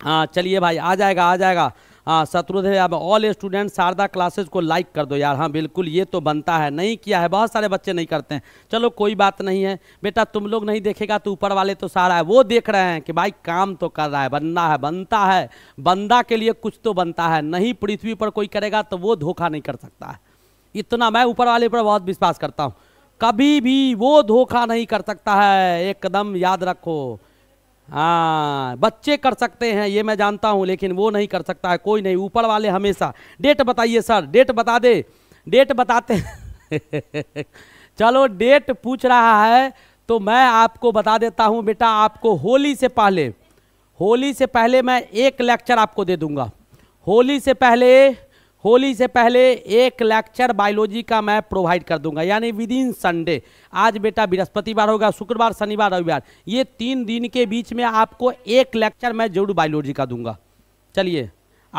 हाँ चलिए भाई आ जाएगा आ जाएगा हाँ शत्रुधर अब ऑल स्टूडेंट शारदा क्लासेस को लाइक कर दो यार हाँ बिल्कुल ये तो बनता है नहीं किया है बहुत सारे बच्चे नहीं करते हैं चलो कोई बात नहीं है बेटा तुम लोग नहीं देखेगा तो ऊपर वाले तो सारा है वो देख रहे हैं कि भाई काम तो कर रहा है बनना है बनता है बंदा के लिए कुछ तो बनता है नहीं पृथ्वी पर कोई करेगा तो वो धोखा नहीं कर सकता है इतना मैं ऊपर वाले पर बहुत विश्वास करता हूँ कभी भी वो धोखा नहीं कर सकता है एकदम याद रखो हाँ बच्चे कर सकते हैं ये मैं जानता हूँ लेकिन वो नहीं कर सकता है कोई नहीं ऊपर वाले हमेशा डेट बताइए सर डेट बता दे डेट बताते चलो डेट पूछ रहा है तो मैं आपको बता देता हूँ बेटा आपको होली से पहले होली से पहले मैं एक लेक्चर आपको दे दूंगा होली से पहले होली से पहले एक लेक्चर बायोलॉजी का मैं प्रोवाइड कर दूंगा यानी विद इन संडे आज बेटा बृहस्पतिवार होगा शुक्रवार शनिवार रविवार ये तीन दिन के बीच में आपको एक लेक्चर मैं जरूर बायोलॉजी का दूंगा चलिए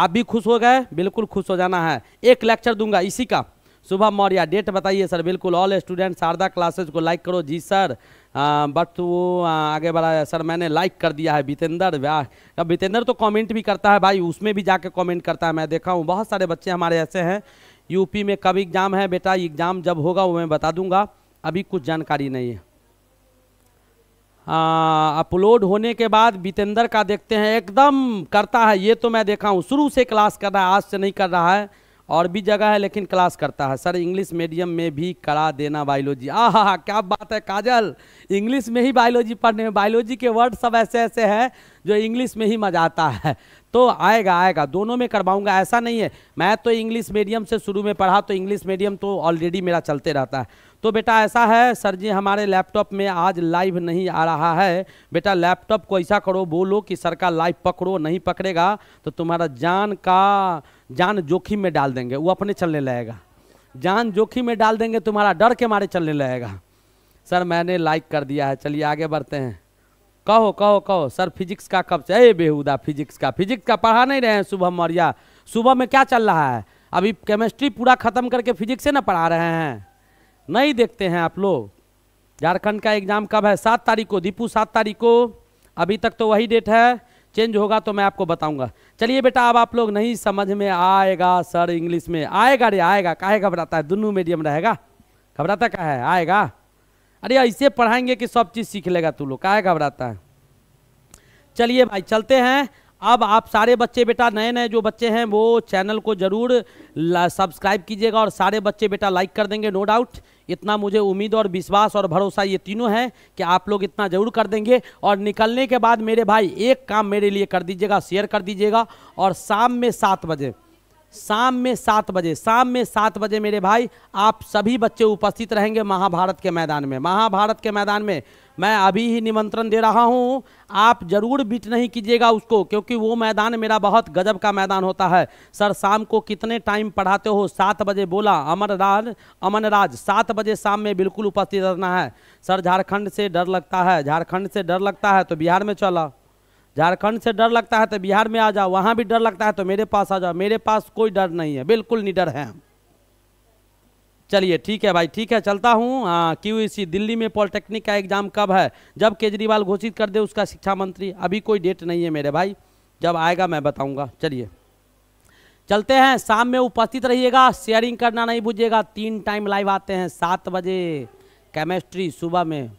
आप भी खुश हो गए बिल्कुल खुश हो जाना है एक लेक्चर दूंगा इसी का सुबह मौर्या डेट बताइए सर बिल्कुल ऑल स्टूडेंट शारदा क्लासेज को लाइक करो जी सर बट वो आगे बढ़ा सर मैंने लाइक कर दिया है बीतेंद्र अब बीतेंद्र तो कमेंट भी करता है भाई उसमें भी जाके कमेंट करता है मैं देखा हूँ बहुत सारे बच्चे हमारे ऐसे हैं यूपी में कब एग्ज़ाम है बेटा एग्ज़ाम जब होगा वो मैं बता दूंगा अभी कुछ जानकारी नहीं है अपलोड होने के बाद बीतेंद्र का देखते हैं एकदम करता है ये तो मैं देखा हूँ शुरू से क्लास कर रहा है आज से नहीं कर रहा है और भी जगह है लेकिन क्लास करता है सर इंग्लिश मीडियम में भी करा देना बायोलॉजी आ हा क्या बात है काजल इंग्लिश में ही बायोलॉजी पढ़ने में बायोलॉजी के वर्ड सब ऐसे ऐसे हैं जो इंग्लिश में ही मजा आता है तो आएगा आएगा दोनों में करवाऊंगा ऐसा नहीं है मैं तो इंग्लिश मीडियम से शुरू में पढ़ा तो इंग्लिश मीडियम तो ऑलरेडी मेरा चलते रहता है तो बेटा ऐसा है सर जी हमारे लैपटॉप में आज लाइव नहीं आ रहा है बेटा लैपटॉप को ऐसा करो बोलो कि सर का लाइव पकड़ो नहीं पकड़ेगा तो तुम्हारा जान का जान जोखिम में डाल देंगे वो अपने चलने लगेगा जान जोखिम में डाल देंगे तुम्हारा डर के मारे चलने लगेगा सर मैंने लाइक कर दिया है चलिए आगे बढ़ते हैं कहो कहो कहो सर फिजिक्स का कब से ए बेहूदा फिजिक्स का फिजिक्स का पढ़ा नहीं रहे हैं सुबह मौर्या सुबह में क्या चल रहा है अभी केमिस्ट्री पूरा ख़त्म करके फिजिक्स से ना पढ़ा रहे हैं नहीं देखते हैं आप लोग झारखंड का एग्ज़ाम कब है सात तारीख को दीपू सात तारीख को अभी तक तो वही डेट है चेंज होगा तो मैं आपको बताऊंगा चलिए बेटा अब आप लोग नहीं समझ में आएगा सर इंग्लिश में आएगा रे आएगा काहे घबराता है दोनों मीडियम रहेगा घबराता का है आएगा अरे ऐसे पढ़ाएंगे कि सब चीज़ सीख लेगा तू लोग काहे घबराता है चलिए भाई चलते हैं अब आप सारे बच्चे बेटा नए नए जो बच्चे हैं वो चैनल को ज़रूर सब्सक्राइब कीजिएगा और सारे बच्चे बेटा लाइक कर देंगे नो डाउट इतना मुझे उम्मीद और विश्वास और भरोसा ये तीनों है कि आप लोग इतना ज़रूर कर देंगे और निकलने के बाद मेरे भाई एक काम मेरे लिए कर दीजिएगा शेयर कर दीजिएगा और शाम में सात बजे शाम में सात बजे शाम में सात बजे मेरे भाई आप सभी बच्चे उपस्थित रहेंगे महाभारत के मैदान में महाभारत के मैदान में मैं अभी ही निमंत्रण दे रहा हूँ आप जरूर बीट नहीं कीजिएगा उसको क्योंकि वो मैदान मेरा बहुत गजब का मैदान होता है सर शाम को कितने टाइम पढ़ाते हो सात बजे बोला अमर राज अमन राज सात बजे शाम में बिल्कुल उपस्थित रहना है सर झारखंड से डर लगता है झारखंड से डर लगता है तो बिहार में चला झारखंड से डर लगता है तो बिहार में आ जाओ वहाँ भी डर लगता है तो मेरे पास आ जाओ मेरे पास कोई डर नहीं है बिल्कुल निडर है चलिए ठीक है भाई ठीक है चलता हूँ ई e दिल्ली में पॉलिटेक्निक का एग्जाम कब है जब केजरीवाल घोषित कर दे उसका शिक्षा मंत्री अभी कोई डेट नहीं है मेरे भाई जब आएगा मैं बताऊँगा चलिए चलते हैं शाम में उपस्थित रहिएगा शेयरिंग करना नहीं बुझेगा तीन टाइम लाइव आते हैं सात बजे केमिस्ट्री सुबह में